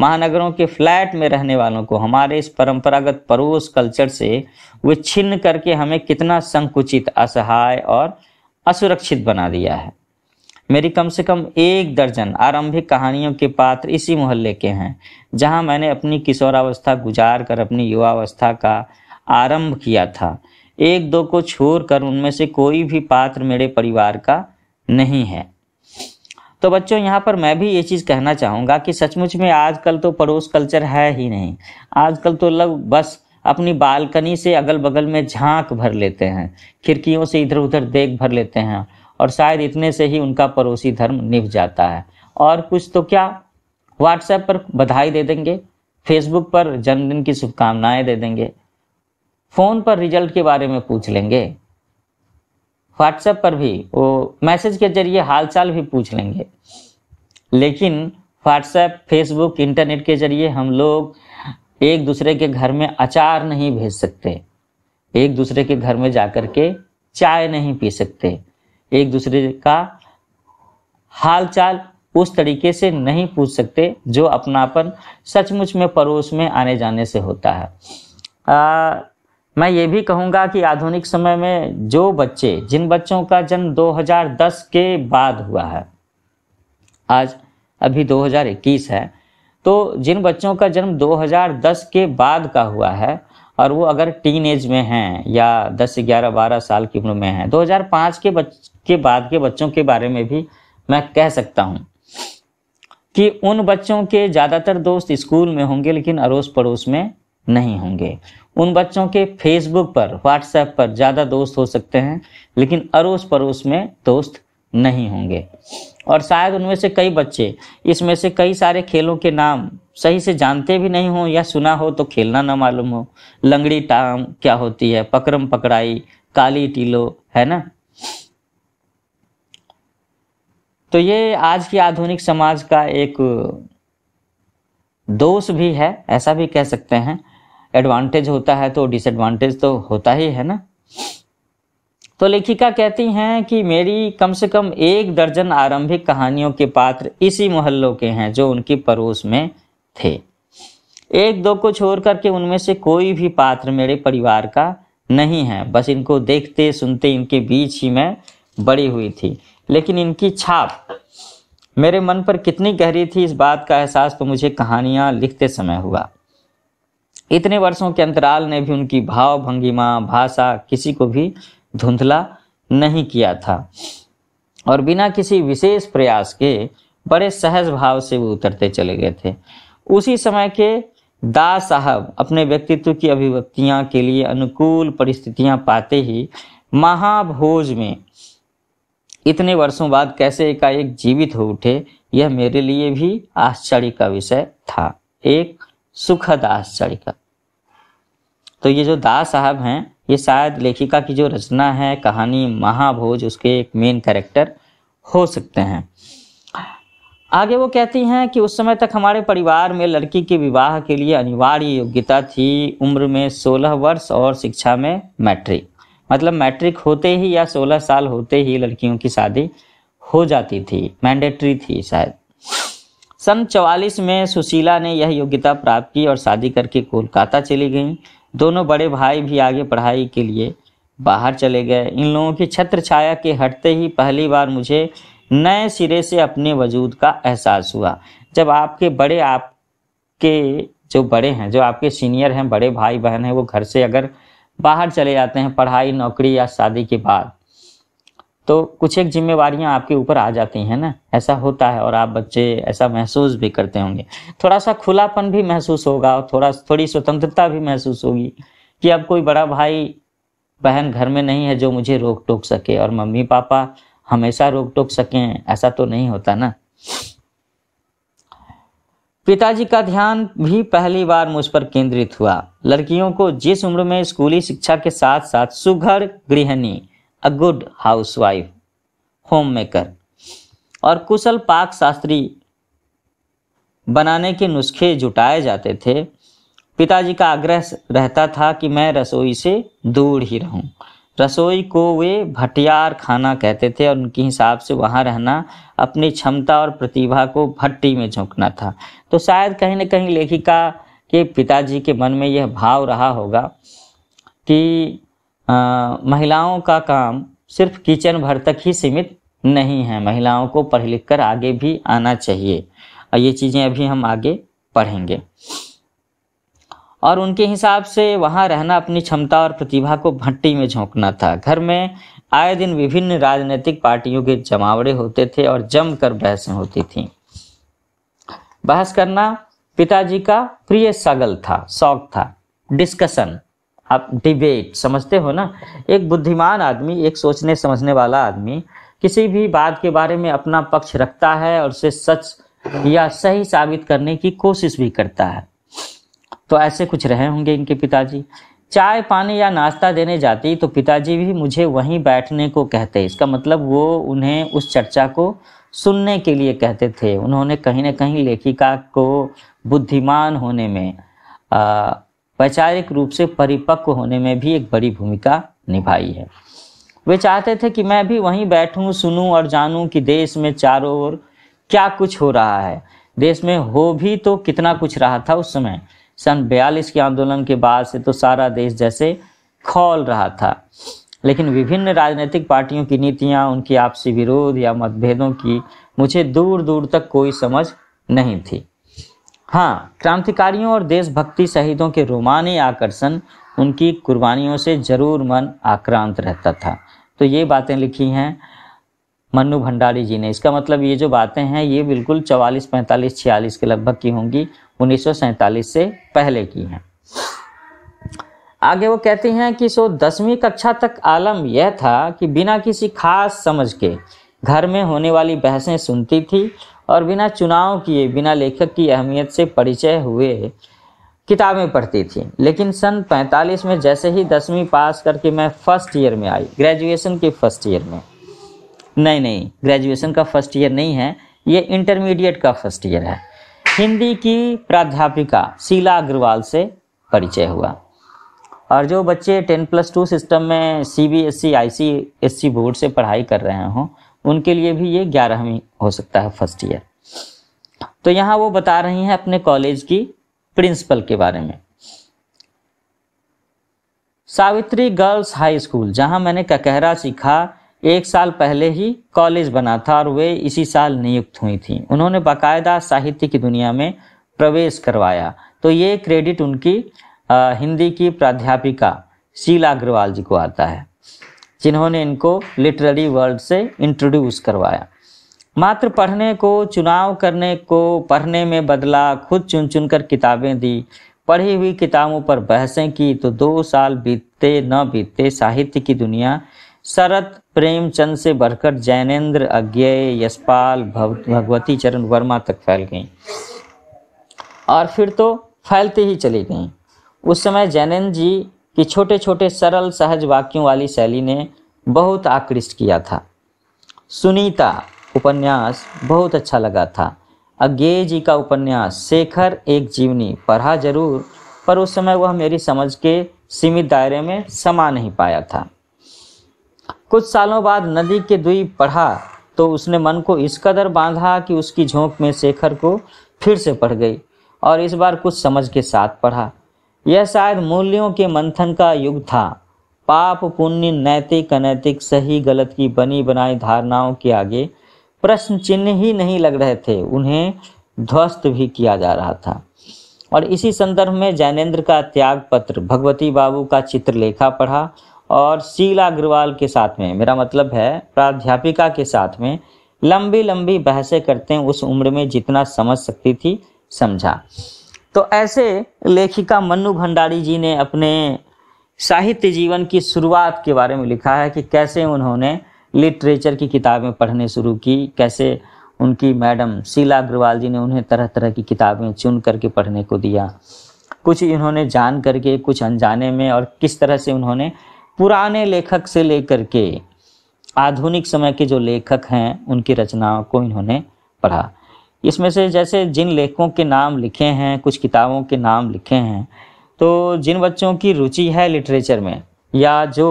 महानगरों के फ्लैट में रहने वालों को हमारे इस परंपरागत पड़ोस कल्चर से वे छिन्न करके हमें कितना संकुचित असहाय और असुरक्षित बना दिया है मेरी कम से कम एक दर्जन आरंभिक कहानियों के पात्र इसी मोहल्ले के हैं जहां मैंने अपनी किशोरावस्था गुजार कर अपनी युवावस्था का आरंभ किया था एक दो को छोड़ कर उनमें से कोई भी पात्र मेरे परिवार का नहीं है तो बच्चों यहाँ पर मैं भी ये चीज़ कहना चाहूँगा कि सचमुच में आजकल तो पड़ोस कल्चर है ही नहीं आजकल तो लोग बस अपनी बालकनी से अगल बगल में झांक भर लेते हैं खिड़कियों से इधर उधर देख भर लेते हैं और शायद इतने से ही उनका पड़ोसी धर्म निभ जाता है और कुछ तो क्या व्हाट्सएप पर बधाई दे देंगे फेसबुक पर जन्मदिन की शुभकामनाएं दे देंगे फ़ोन पर रिजल्ट के बारे में पूछ लेंगे व्हाट्सएप पर भी वो मैसेज के जरिए हालचाल भी पूछ लेंगे लेकिन व्हाट्सएप फेसबुक इंटरनेट के जरिए हम लोग एक दूसरे के घर में अचार नहीं भेज सकते एक दूसरे के घर में जाकर के चाय नहीं पी सकते एक दूसरे का हालचाल उस तरीके से नहीं पूछ सकते जो अपनापन सचमुच में पड़ोस में आने जाने से होता है आ, मैं ये भी कहूँगा कि आधुनिक समय में जो बच्चे जिन बच्चों का जन्म 2010 के बाद हुआ है आज अभी 2021 है तो जिन बच्चों का जन्म 2010 के बाद का हुआ है और वो अगर टीन एज में हैं या 10, 11, 12 साल की उम्र में हैं 2005 के बच के बाद के बच्चों के बारे में भी मैं कह सकता हूँ कि उन बच्चों के ज़्यादातर दोस्त स्कूल में होंगे लेकिन अड़ोस पड़ोस में नहीं होंगे उन बच्चों के फेसबुक पर व्हाट्सएप पर ज़्यादा दोस्त हो सकते हैं लेकिन अड़ोस पड़ोस में दोस्त नहीं होंगे और शायद उनमें से कई बच्चे इसमें से कई सारे खेलों के नाम सही से जानते भी नहीं हो या सुना हो तो खेलना ना मालूम हो लंगड़ी टांग क्या होती है पकरम पकड़ाई काली टीलो है ना तो ये आज की आधुनिक समाज का एक दोष भी है ऐसा भी कह सकते हैं एडवांटेज होता है तो डिसएडवांटेज तो होता ही है ना तो लेखिका कहती हैं कि मेरी कम से कम एक दर्जन आरंभिक कहानियों के पात्र इसी मोहल्लों के हैं जो उनके पड़ोस में थे एक दो को छोड़ करके उनमें से कोई भी पात्र मेरे परिवार का नहीं है बस इनको देखते सुनते इनके बीच ही मैं बड़ी हुई थी लेकिन इनकी छाप मेरे मन पर कितनी गहरी थी इस बात का एहसास तो मुझे कहानियां लिखते समय हुआ इतने वर्षों के अंतराल ने भी उनकी भाव भंगिमा भाषा किसी को भी धुंधला नहीं किया था और बिना किसी विशेष प्रयास के बड़े सहज भाव से वो उतरते चले गए थे उसी समय के दास साहब अपने व्यक्तित्व की अभिव्यक्तियां के लिए अनुकूल परिस्थितियां पाते ही महाभोज में इतने वर्षों बाद कैसे एकाएक जीवित हो उठे यह मेरे लिए भी आश्चर्य का विषय था एक सुखद आश्चर्य का तो ये जो दास साहब हैं ये शायद लेखिका की जो रचना है कहानी महाभोज उसके एक मेन कैरेक्टर हो सकते हैं आगे वो कहती हैं कि उस समय तक हमारे परिवार में लड़की के विवाह के लिए अनिवार्य योग्यता थी उम्र में 16 वर्ष और शिक्षा में मैट्रिक मतलब मैट्रिक होते ही या 16 साल होते ही लड़कियों की शादी हो जाती थी मैंडेटरी थी शायद सन 44 में सुशीला ने यह योग्यता प्राप्त की और शादी करके कोलकाता चली गई दोनों बड़े भाई भी आगे पढ़ाई के लिए बाहर चले गए इन लोगों की छत्र छाया के हटते ही पहली बार मुझे नए सिरे से अपने वजूद का एहसास हुआ जब आपके बड़े आपके जो बड़े हैं जो आपके सीनियर हैं बड़े भाई बहन हैं वो घर से अगर बाहर चले जाते हैं पढ़ाई नौकरी या शादी के बाद तो कुछ एक जिम्मेवारियां आपके ऊपर आ जाती हैं ना ऐसा होता है और आप बच्चे ऐसा महसूस भी करते होंगे थोड़ा सा खुलापन भी महसूस होगा और थोड़ा थोड़ी स्वतंत्रता भी महसूस होगी कि अब कोई बड़ा भाई बहन घर में नहीं है जो मुझे रोक टोक सके और मम्मी पापा हमेशा रोक टोक सकें ऐसा तो नहीं होता ना पिताजी का ध्यान भी पहली बार मुझ पर केंद्रित हुआ लड़कियों को जिस उम्र में स्कूली शिक्षा के साथ साथ सुघर गृहिणी a good housewife home maker और कुशल पाक शास्त्री बनाने के नुस्खे जुटाए जाते थे पिताजी का आग्रह रहता था कि मैं रसोई से दूर ही रहूं रसोई को वे भटियार खाना कहते थे और उनके हिसाब से वहाँ रहना अपनी क्षमता और प्रतिभा को भट्टी में झोंकना था तो शायद कहीं ना कहीं लेखिका के पिताजी के मन में यह भाव रहा होगा कि आ, महिलाओं का काम सिर्फ किचन भर तक ही सीमित नहीं है महिलाओं को पढ़ लिख कर आगे भी आना चाहिए और ये चीज़ें अभी हम आगे पढ़ेंगे और उनके हिसाब से वहाँ रहना अपनी क्षमता और प्रतिभा को भट्टी में झोंकना था घर में आए दिन विभिन्न राजनीतिक पार्टियों के जमावड़े होते थे और जमकर बहसें होती थीं बहस करना पिताजी का प्रिय सगल था शौक था डिस्कशन आप डिबेट समझते हो ना एक बुद्धिमान आदमी एक सोचने समझने वाला आदमी किसी भी बात के बारे में अपना पक्ष रखता है और उसे सच या सही साबित करने की कोशिश भी करता है तो ऐसे कुछ रहे होंगे इनके पिताजी चाय पानी या नाश्ता देने जाती तो पिताजी भी मुझे वहीं बैठने को कहते इसका मतलब वो उन्हें उस चर्चा को सुनने के लिए कहते थे उन्होंने कहीं ना कहीं लेखिका को बुद्धिमान होने में वैचारिक रूप से परिपक्व होने में भी एक बड़ी भूमिका निभाई है वे चाहते थे कि मैं भी वहीं बैठूं सुनूं और जानूं कि देश में चारों ओर क्या कुछ हो रहा है देश में हो भी तो कितना कुछ रहा था उस समय सन बयालीस के आंदोलन के बाद से तो सारा देश जैसे खोल रहा था लेकिन विभिन्न राजनीतिक पार्टियों की नीतियां उनकी आपसी विरोध या मतभेदों की मुझे दूर दूर तक कोई समझ नहीं थी हाँ क्रांतिकारियों और देशभक्ति शहीदों के रोमानी आकर्षण उनकी कुर्बानियों से जरूर मन आक्रांत रहता था तो ये बातें लिखी हैं मन्नू भंडारी जी ने इसका मतलब ये जो बातें हैं ये बिल्कुल चवालीस पैंतालीस छियालीस के लगभग की होंगी उन्नीस से पहले की हैं आगे वो कहती हैं कि सो दसवीं कक्षा तक आलम यह था कि बिना किसी खास समझ के घर में होने वाली बहसें सुनती थी और बिना चुनाव किए बिना लेखक की अहमियत से परिचय हुए किताबें पढ़ती थी लेकिन सन 45 में जैसे ही दसवीं पास करके मैं फर्स्ट ईयर में आई ग्रेजुएशन के फर्स्ट ईयर में नहीं नहीं ग्रेजुएशन का फर्स्ट ईयर नहीं है ये इंटरमीडिएट का फर्स्ट ईयर है हिंदी की प्राध्यापिका शीला अग्रवाल से परिचय हुआ और जो बच्चे टेन प्लस टू सिस्टम में C B S C I C S C board से पढ़ाई कर रहे हों उनके लिए भी ये ग्यारहवीं हो सकता है फर्स्ट ईयर तो यहाँ वो बता रही हैं अपने कॉलेज की प्रिंसिपल के बारे में सावित्री गर्ल्स हाई स्कूल जहाँ मैंने ककहरा सीखा एक साल पहले ही कॉलेज बना था और वे इसी साल नियुक्त हुई थी उन्होंने बाकायदा साहित्य की दुनिया में प्रवेश करवाया तो ये क्रेडिट उनकी आ, हिंदी की प्राध्यापिका शीला अग्रवाल जी को आता है जिन्होंने इनको लिटरेरी वर्ल्ड से इंट्रोड्यूस करवाया मात्र पढ़ने को चुनाव करने को पढ़ने में बदला खुद चुन चुन कर किताबें दी पढ़ी हुई किताबों पर बहसें की तो दो साल बीतते न बीतते साहित्य की दुनिया शरत प्रेमचंद से बढ़कर जैनेन्द्र अज्ञेय यशपाल भगवती चरण वर्मा तक फैल गई और फिर तो फैलती ही चली गई उस समय जैनेन्द्र जी की छोटे छोटे सरल सहज वाक्यों वाली शैली ने बहुत आकृष्ट किया था सुनीता उपन्यास बहुत अच्छा लगा था अज्ञेय जी का उपन्यास शेखर एक जीवनी पढ़ा जरूर पर उस समय वह मेरी समझ के सीमित दायरे में समा नहीं पाया था कुछ सालों बाद नदी के द्वीप पढ़ा तो उसने मन को इस कदर बांधा कि उसकी झोंक में शेखर को फिर से पढ़ गई और इस बार कुछ समझ के साथ पढ़ा यह शायद मूल्यों के मंथन का युग था पाप पुण्य नैतिक अनैतिक सही गलत की बनी बनाई धारणाओं के आगे प्रश्न चिन्ह ही नहीं लग रहे थे उन्हें ध्वस्त भी किया जा रहा था और इसी संदर्भ में जैनेन्द्र का त्याग पत्र भगवती बाबू का चित्रलेखा पढ़ा और शीला अग्रवाल के साथ में मेरा मतलब है प्राध्यापिका के साथ में लंबी लंबी बहसें करते हैं उस उम्र में जितना समझ सकती थी समझा तो ऐसे लेखिका मन्नू भंडारी जी ने अपने साहित्य जीवन की शुरुआत के बारे में लिखा है कि कैसे उन्होंने लिटरेचर की किताबें पढ़ने शुरू की कैसे उनकी मैडम शीला अग्रवाल जी ने उन्हें तरह तरह की किताबें चुन करके पढ़ने को दिया कुछ इन्होंने जान करके कुछ अनजाने में और किस तरह से उन्होंने पुराने लेखक से लेकर के आधुनिक समय के जो लेखक हैं उनकी रचनाओं को इन्होंने पढ़ा इसमें से जैसे जिन लेखकों के नाम लिखे हैं कुछ किताबों के नाम लिखे हैं तो जिन बच्चों की रुचि है लिटरेचर में या जो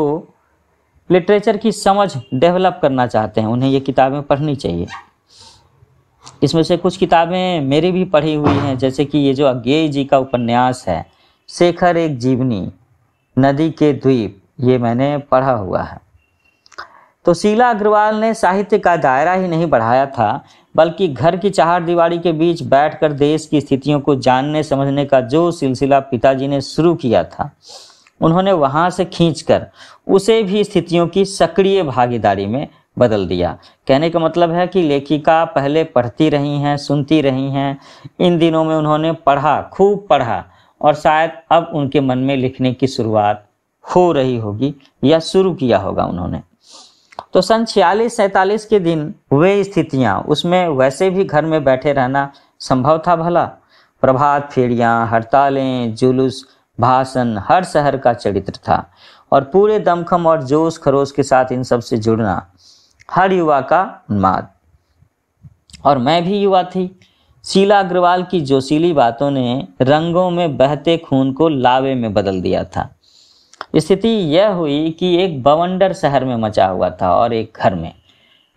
लिटरेचर की समझ डेवलप करना चाहते हैं उन्हें ये किताबें पढ़नी चाहिए इसमें से कुछ किताबें मेरी भी पढ़ी हुई हैं जैसे कि ये जो अज्ञेय जी का उपन्यास है शेखर एक जीवनी नदी के द्वीप ये मैंने पढ़ा हुआ है तो शीला अग्रवाल ने साहित्य का दायरा ही नहीं बढ़ाया था बल्कि घर की चार दीवारी के बीच बैठकर देश की स्थितियों को जानने समझने का जो सिलसिला पिताजी ने शुरू किया था उन्होंने वहाँ से खींचकर उसे भी स्थितियों की सक्रिय भागीदारी में बदल दिया कहने का मतलब है कि लेखिका पहले पढ़ती रही हैं सुनती रही हैं इन दिनों में उन्होंने पढ़ा खूब पढ़ा और शायद अब उनके मन में लिखने की शुरुआत हो रही होगी या शुरू किया होगा उन्होंने तो सन छियालीस सैतालीस के दिन वे स्थितियाँ उसमें वैसे भी घर में बैठे रहना संभव था भला प्रभात फेरियाँ हड़तालें जुलूस भाषण हर शहर का चरित्र था और पूरे दमखम और जोश खरोश के साथ इन सब से जुड़ना हर युवा का उन्माद और मैं भी युवा थी शीला अग्रवाल की जोशीली बातों ने रंगों में बहते खून को लावे में बदल दिया था स्थिति यह हुई कि एक बवंडर शहर में मचा हुआ था और एक घर में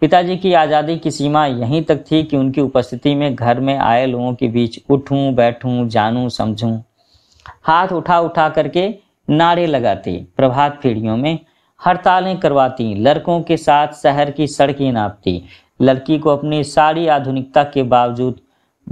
पिताजी की आज़ादी की सीमा यहीं तक थी कि उनकी उपस्थिति में घर में आए लोगों के बीच उठूं बैठूं जानूं समझूं हाथ उठा उठा करके नारे लगाती प्रभात पीढ़ियों में हड़तालें करवाती लड़कों के साथ शहर की सड़कें नापती लड़की को अपनी सारी आधुनिकता के बावजूद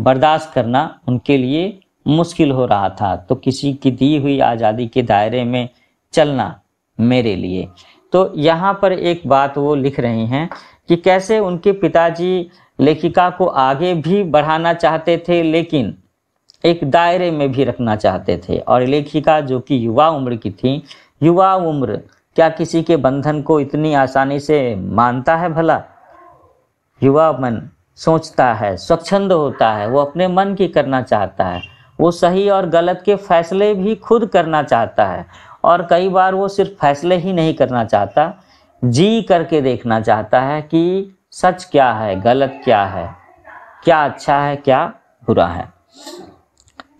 बर्दाश्त करना उनके लिए मुश्किल हो रहा था तो किसी की दी हुई आज़ादी के दायरे में चलना मेरे लिए तो यहाँ पर एक बात वो लिख रही हैं कि कैसे उनके पिताजी लेखिका को आगे भी बढ़ाना चाहते थे लेकिन एक दायरे में भी रखना चाहते थे और लेखिका जो कि युवा उम्र की थी युवा उम्र क्या किसी के बंधन को इतनी आसानी से मानता है भला युवा मन सोचता है स्वच्छंद होता है वो अपने मन की करना चाहता है वो सही और गलत के फैसले भी खुद करना चाहता है और कई बार वो सिर्फ फैसले ही नहीं करना चाहता जी करके देखना चाहता है कि सच क्या है गलत क्या है क्या अच्छा है क्या बुरा है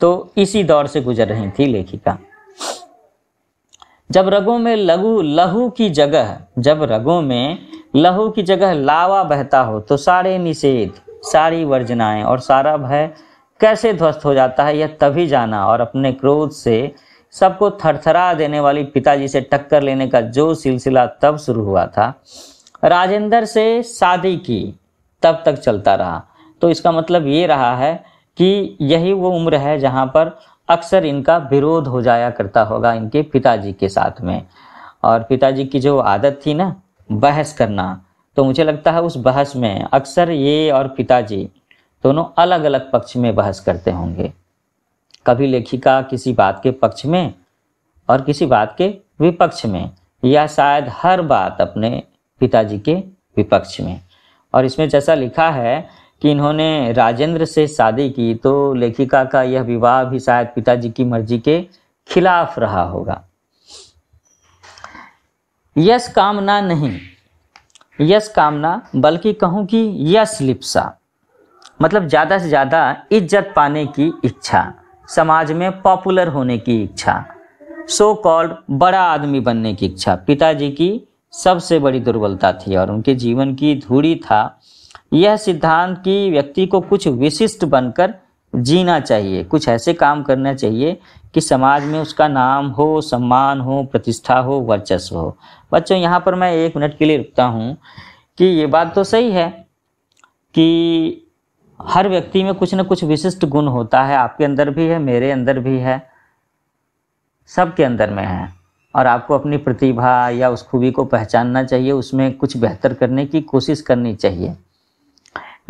तो इसी दौर से गुजर रही थी लेखिका जब रगों में लघु लहू की जगह जब रगों में लहू की जगह लावा बहता हो तो सारे निषेध सारी वर्जनाएं और सारा भय कैसे ध्वस्त हो जाता है यह तभी जाना और अपने क्रोध से सबको थरथरा देने वाली पिताजी से टक्कर लेने का जो सिलसिला तब शुरू हुआ था राजेंद्र से शादी की तब तक चलता रहा तो इसका मतलब ये रहा है कि यही वो उम्र है जहाँ पर अक्सर इनका विरोध हो जाया करता होगा इनके पिताजी के साथ में और पिताजी की जो आदत थी ना बहस करना तो मुझे लगता है उस बहस में अक्सर ये और पिताजी दोनों अलग अलग पक्ष में बहस करते होंगे कभी लेखिका किसी बात के पक्ष में और किसी बात के विपक्ष में या शायद हर बात अपने पिताजी के विपक्ष में और इसमें जैसा लिखा है कि इन्होंने राजेंद्र से शादी की तो लेखिका का यह विवाह भी शायद पिताजी की मर्जी के खिलाफ रहा होगा यश कामना नहीं यश कामना बल्कि कहूँ कि यश लिप्सा मतलब ज़्यादा से ज़्यादा इज्जत पाने की इच्छा समाज में पॉपुलर होने की इच्छा सो कॉल्ड बड़ा आदमी बनने की इच्छा पिताजी की सबसे बड़ी दुर्बलता थी और उनके जीवन की धूरी था यह सिद्धांत कि व्यक्ति को कुछ विशिष्ट बनकर जीना चाहिए कुछ ऐसे काम करना चाहिए कि समाज में उसका नाम हो सम्मान हो प्रतिष्ठा हो वर्चस्व हो बच्चों यहाँ पर मैं एक मिनट के लिए रुकता हूँ कि ये बात तो सही है कि हर व्यक्ति में कुछ ना कुछ विशिष्ट गुण होता है आपके अंदर भी है मेरे अंदर भी है सबके अंदर में है और आपको अपनी प्रतिभा या उस खूबी को पहचानना चाहिए उसमें कुछ बेहतर करने की कोशिश करनी चाहिए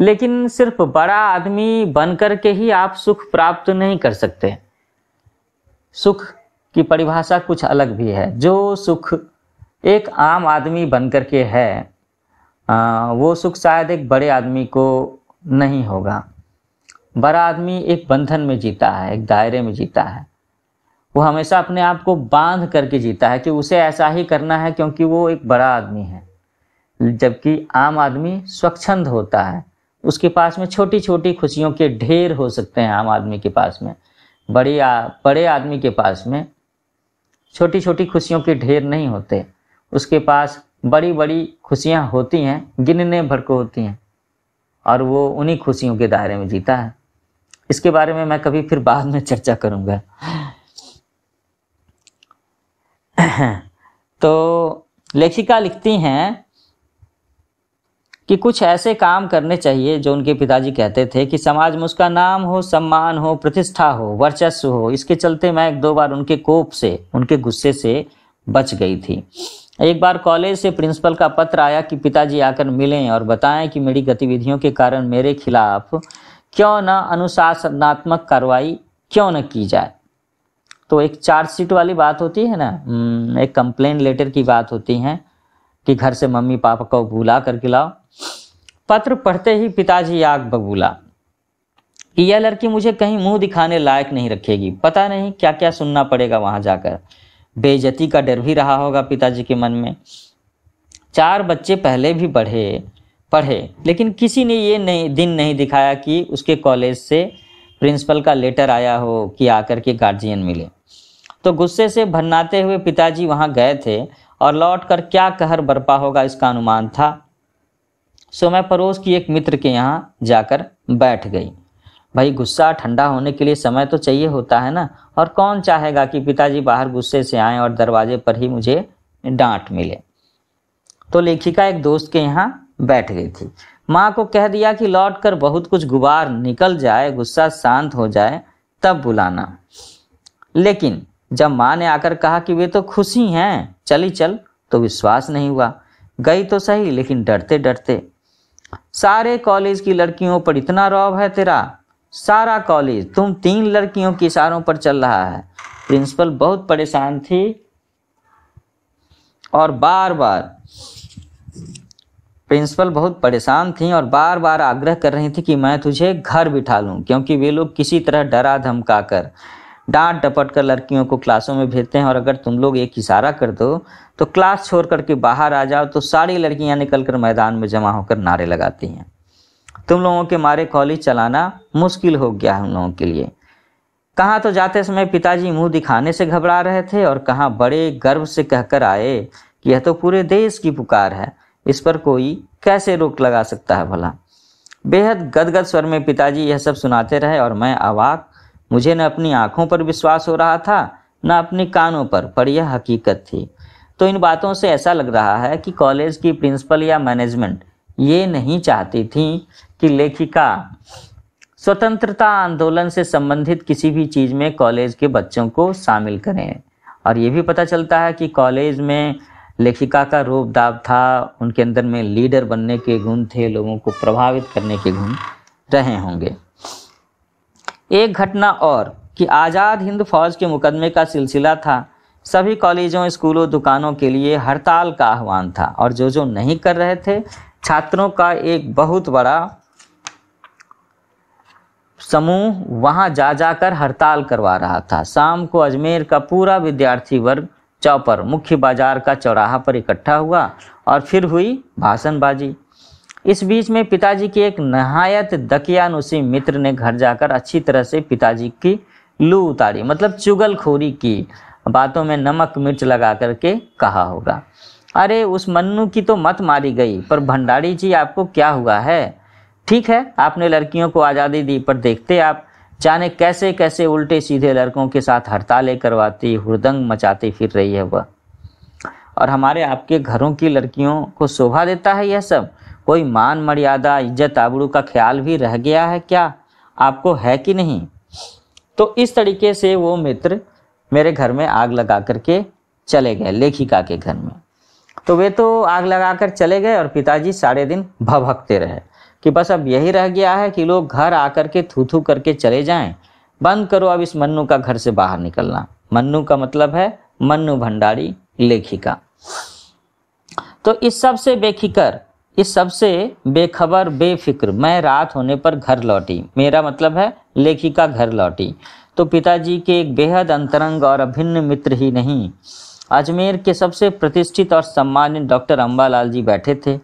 लेकिन सिर्फ बड़ा आदमी बन कर के ही आप सुख प्राप्त नहीं कर सकते सुख की परिभाषा कुछ अलग भी है जो सुख एक आम आदमी बन कर के है वो सुख शायद एक बड़े आदमी को नहीं होगा बड़ा आदमी एक बंधन में जीता है एक दायरे में जीता है वो हमेशा अपने आप को बांध करके जीता है कि उसे ऐसा ही करना है क्योंकि वो एक बड़ा आदमी है जबकि आम आदमी स्वच्छंद होता है उसके पास में छोटी छोटी खुशियों के ढेर हो सकते हैं आम आदमी के पास में बड़े आ, बड़े आदमी के पास में छोटी छोटी खुशियों के ढेर नहीं होते उसके पास बड़ी बड़ी खुशियाँ होती हैं गिनने भर को होती हैं और वो उन्हीं खुशियों के दायरे में जीता है इसके बारे में मैं कभी फिर बाद में चर्चा करूंगा तो लेखिका लिखती हैं कि कुछ ऐसे काम करने चाहिए जो उनके पिताजी कहते थे कि समाज में उसका नाम हो सम्मान हो प्रतिष्ठा हो वर्चस्व हो इसके चलते मैं एक दो बार उनके कोप से उनके गुस्से से बच गई थी एक बार कॉलेज से प्रिंसिपल का पत्र आया कि पिताजी आकर मिलें और बताएं कि मेरी गतिविधियों के कारण मेरे खिलाफ क्यों न अनुशासनात्मक कार्रवाई क्यों न की जाए तो एक चार्जशीट वाली बात होती है ना हम्म, एक कंप्लेन लेटर की बात होती है कि घर से मम्मी पापा को बुला करके लाओ पत्र पढ़ते ही पिताजी आग बबूला यह लड़की मुझे कहीं मुंह दिखाने लायक नहीं रखेगी पता नहीं क्या क्या सुनना पड़ेगा वहां जाकर बेजती का डर भी रहा होगा पिताजी के मन में चार बच्चे पहले भी बढ़े पढ़े लेकिन किसी ने ये नहीं दिन नहीं दिखाया कि उसके कॉलेज से प्रिंसिपल का लेटर आया हो कि आकर के गार्जियन मिले तो गुस्से से भन्नाते हुए पिताजी वहाँ गए थे और लौट कर क्या कहर बरपा होगा इसका अनुमान था सो मैं पड़ोस की एक मित्र के यहाँ जाकर बैठ गई भाई गुस्सा ठंडा होने के लिए समय तो चाहिए होता है ना और कौन चाहेगा कि पिताजी बाहर गुस्से से आए और दरवाजे पर ही मुझे डांट मिले तो लेखिका एक दोस्त के यहाँ बैठ गई थी माँ को कह दिया कि लौट कर बहुत कुछ गुबार निकल जाए गुस्सा शांत हो जाए तब बुलाना लेकिन जब माँ ने आकर कहा कि वे तो खुशी हैं चली चल तो विश्वास नहीं हुआ गई तो सही लेकिन डरते डरते सारे कॉलेज की लड़कियों पर इतना रौब है तेरा सारा कॉलेज तुम तीन लड़कियों के इशारों पर चल रहा है प्रिंसिपल बहुत परेशान थी और बार बार प्रिंसिपल बहुत परेशान थी और बार बार आग्रह कर रही थी कि मैं तुझे घर बिठा लूं क्योंकि वे लोग किसी तरह डरा धमका कर डांट डपट कर लड़कियों को क्लासों में भेजते हैं और अगर तुम लोग एक इशारा कर दो तो क्लास छोड़ करके बाहर आ जाओ तो सारी लड़कियां निकलकर मैदान में जमा होकर नारे लगाती हैं तुम लोगों के मारे कॉलेज चलाना मुश्किल हो गया है उन लोगों के लिए कहाँ तो जाते समय पिताजी मुंह दिखाने से घबरा रहे थे और कहाँ बड़े गर्व से कहकर आए कि यह तो पूरे देश की पुकार है इस पर कोई कैसे रोक लगा सकता है भला बेहद गदगद स्वर में पिताजी यह सब सुनाते रहे और मैं अवाक मुझे न अपनी आंखों पर विश्वास हो रहा था न अपने कानों पर पर यह हकीकत थी तो इन बातों से ऐसा लग रहा है कि कॉलेज की प्रिंसिपल या मैनेजमेंट ये नहीं चाहती थी कि लेखिका स्वतंत्रता आंदोलन से संबंधित किसी भी चीज़ में कॉलेज के बच्चों को शामिल करें और ये भी पता चलता है कि कॉलेज में लेखिका का रूप दाब था उनके अंदर में लीडर बनने के गुण थे लोगों को प्रभावित करने के गुण रहे होंगे एक घटना और कि आज़ाद हिंद फौज के मुकदमे का सिलसिला था सभी कॉलेजों स्कूलों दुकानों के लिए हड़ताल का आह्वान था और जो जो नहीं कर रहे थे छात्रों का एक बहुत बड़ा समूह वहां जा जाकर हड़ताल करवा रहा था शाम को अजमेर का पूरा विद्यार्थी वर्ग चौपर मुख्य बाजार का चौराहा पर इकट्ठा हुआ और फिर हुई भाषणबाजी इस बीच में पिताजी के एक नहायत दकियानुसी मित्र ने घर जाकर अच्छी तरह से पिताजी की लू उतारी मतलब चुगलखोरी की बातों में नमक मिर्च लगा करके कहा होगा अरे उस मन्नू की तो मत मारी गई पर भंडारी जी आपको क्या हुआ है ठीक है आपने लड़कियों को आज़ादी दी पर देखते आप जाने कैसे कैसे उल्टे सीधे लड़कों के साथ हड़तालें करवाती हुरदंग मचाती फिर रही है वह और हमारे आपके घरों की लड़कियों को शोभा देता है यह सब कोई मान मर्यादा इज्जत आबरू का ख्याल भी रह गया है क्या आपको है कि नहीं तो इस तरीके से वो मित्र मेरे घर में आग लगा करके चले गए लेखिका के घर में तो वे तो आग लगाकर चले गए और पिताजी सारे दिन भभकते रहे कि बस अब यही रह गया है कि लोग घर आकर के थू थू करके चले जाएं बंद करो अब इस मन्नू का घर से बाहर निकलना मन्नू का मतलब है मन्नू भंडारी लेखिका तो इस सब से बेफिकर इस सब से बेखबर बेफिक्र मैं रात होने पर घर लौटी मेरा मतलब है लेखिका घर लौटी तो पिताजी के एक बेहद अंतरंग और अभिन्न मित्र ही नहीं अजमेर के सबसे प्रतिष्ठित और सम्मानित डॉक्टर अम्बालाल जी बैठे थे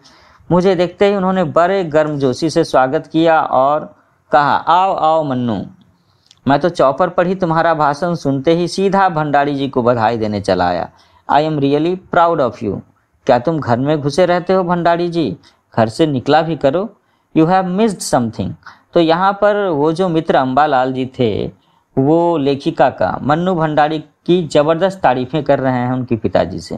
मुझे देखते ही उन्होंने बड़े गर्म जोशी से स्वागत किया और कहा आओ आओ मन्नू मैं तो चौपर पर ही तुम्हारा भाषण सुनते ही सीधा भंडारी जी को बधाई देने चला आया I am really proud of you क्या तुम घर में घुसे रहते हो भंडारी जी घर से निकला भी करो यू हैव मिस्ड समथिंग तो यहाँ पर वो जो मित्र अम्बालाल जी थे वो लेखिका का मन्नू भंडारी की जबरदस्त तारीफें कर रहे हैं उनके पिताजी से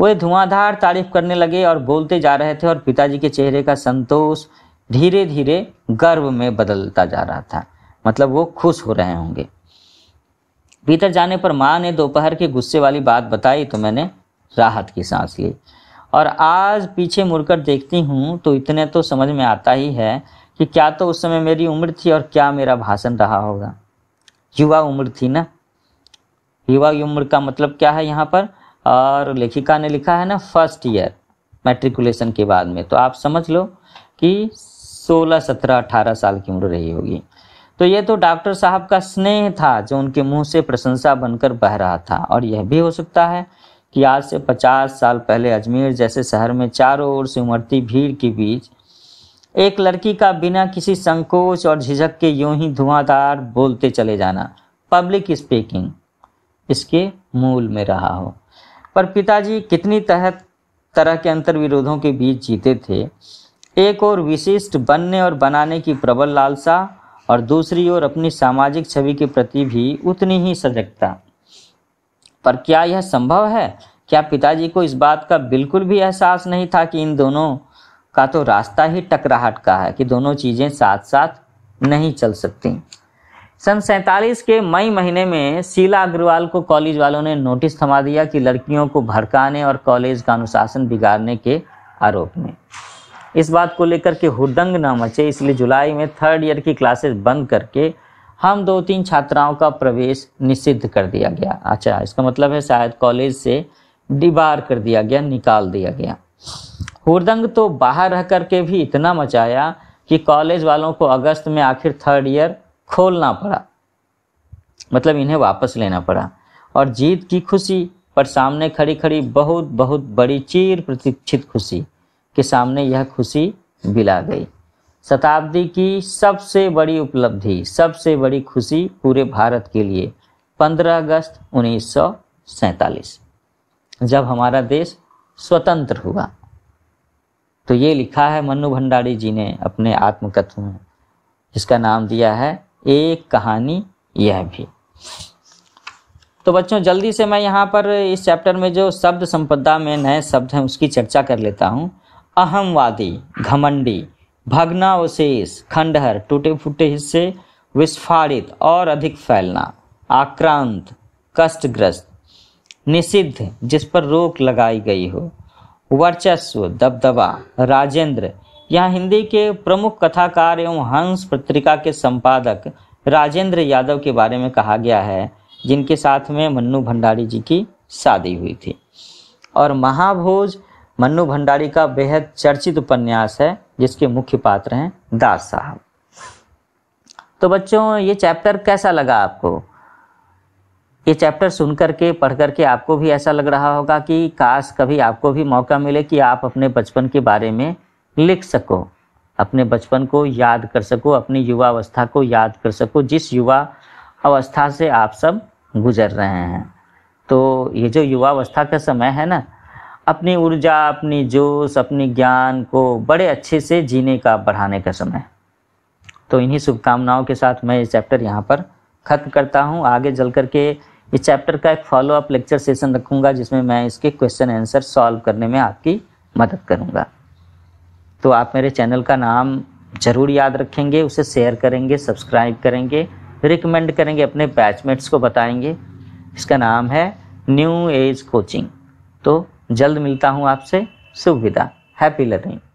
वे धुआंधार तारीफ करने लगे और बोलते जा रहे थे और पिताजी के चेहरे का संतोष धीरे धीरे गर्व में बदलता जा रहा था मतलब वो खुश हो रहे होंगे भीतर जाने पर माँ ने दोपहर के गुस्से वाली बात बताई तो मैंने राहत की सांस ली और आज पीछे मुड़कर देखती हूँ तो इतने तो समझ में आता ही है कि क्या तो उस समय मेरी उम्र थी और क्या मेरा भाषण रहा होगा युवा उम्र थी ना युवा उम्र का मतलब क्या है यहाँ पर और लेखिका ने लिखा है ना फर्स्ट ईयर मेट्रिकुलेशन के बाद में तो आप समझ लो कि 16, 17, 18 साल की उम्र रही होगी तो ये तो डॉक्टर साहब का स्नेह था जो उनके मुंह से प्रशंसा बनकर बह रहा था और यह भी हो सकता है कि आज से 50 साल पहले अजमेर जैसे शहर में चारों ओर से उमड़ती भीड़ के बीच एक लड़की का बिना किसी संकोच और झिझक के यूं ही धुआंधार बोलते चले जाना पब्लिक स्पीकिंग इसके मूल में रहा हो पर पिताजी कितनी तरह तरह के अंतर्विरोधों के बीच जीते थे एक और विशिष्ट बनने और बनाने की प्रबल लालसा और दूसरी ओर अपनी सामाजिक छवि के प्रति भी उतनी ही सजगता पर क्या यह संभव है क्या पिताजी को इस बात का बिल्कुल भी एहसास नहीं था कि इन दोनों का तो रास्ता ही टकराहट का है कि दोनों चीज़ें साथ साथ नहीं चल सकती सन सैंतालीस के मई महीने में शीला अग्रवाल को कॉलेज वालों ने नोटिस थमा दिया कि लड़कियों को भड़काने और कॉलेज का अनुशासन बिगाड़ने के आरोप में इस बात को लेकर के हुडंग न मचे इसलिए जुलाई में थर्ड ईयर की क्लासेस बंद करके हम दो तीन छात्राओं का प्रवेश निषिद्ध कर दिया गया अच्छा इसका मतलब है शायद कॉलेज से डिबार कर दिया गया निकाल दिया गया हुदंग तो बाहर रह करके भी इतना मचाया कि कॉलेज वालों को अगस्त में आखिर थर्ड ईयर खोलना पड़ा मतलब इन्हें वापस लेना पड़ा और जीत की खुशी पर सामने खड़ी खड़ी बहुत बहुत बड़ी चीर प्रतीक्षित खुशी के सामने यह खुशी बिला गई शताब्दी की सबसे बड़ी उपलब्धि सबसे बड़ी खुशी पूरे भारत के लिए 15 अगस्त उन्नीस जब हमारा देश स्वतंत्र हुआ तो ये लिखा है मन्नू भंडारी जी ने अपने आत्मकथ में जिसका नाम दिया है एक कहानी यह भी तो बच्चों जल्दी से मैं यहाँ पर इस चैप्टर में जो शब्द संपदा में नए शब्द हैं उसकी चर्चा कर लेता हूँ अहमवादी घमंडी भगनावशेष खंडहर टूटे फूटे हिस्से विस्फारित और अधिक फैलना आक्रांत कष्टग्रस्त निषिद्ध जिस पर रोक लगाई गई हो वर्चस्व दबदबा राजेंद्र यहाँ हिंदी के प्रमुख कथाकार एवं हंस पत्रिका के संपादक राजेंद्र यादव के बारे में कहा गया है जिनके साथ में मन्नू भंडारी जी की शादी हुई थी और महाभोज मन्नू भंडारी का बेहद चर्चित उपन्यास है जिसके मुख्य पात्र हैं दास साहब तो बच्चों ये चैप्टर कैसा लगा आपको ये चैप्टर सुन करके पढ़ करके आपको भी ऐसा लग रहा होगा कि काश कभी आपको भी मौका मिले कि आप अपने बचपन के बारे में लिख सको अपने बचपन को याद कर सको अपनी युवा अवस्था को याद कर सको जिस युवा अवस्था से आप सब गुजर रहे हैं तो ये जो युवावस्था का समय है ना अपनी ऊर्जा अपनी जोश अपनी ज्ञान को बड़े अच्छे से जीने का बढ़ाने का समय तो इन्हीं शुभकामनाओं के साथ मैं ये चैप्टर यहाँ पर ख़त्म करता हूँ आगे चल करके ये इस चैप्टर का एक फॉलो अप लेक्चर सेशन रखूँगा जिसमें मैं इसके क्वेश्चन आंसर सॉल्व करने में आपकी मदद करूँगा तो आप मेरे चैनल का नाम ज़रूर याद रखेंगे उसे शेयर करेंगे सब्सक्राइब करेंगे रिकमेंड करेंगे अपने बैचमेट्स को बताएंगे इसका नाम है न्यू एज कोचिंग तो जल्द मिलता हूँ आपसे सुविधा हैप्पी लर्निंग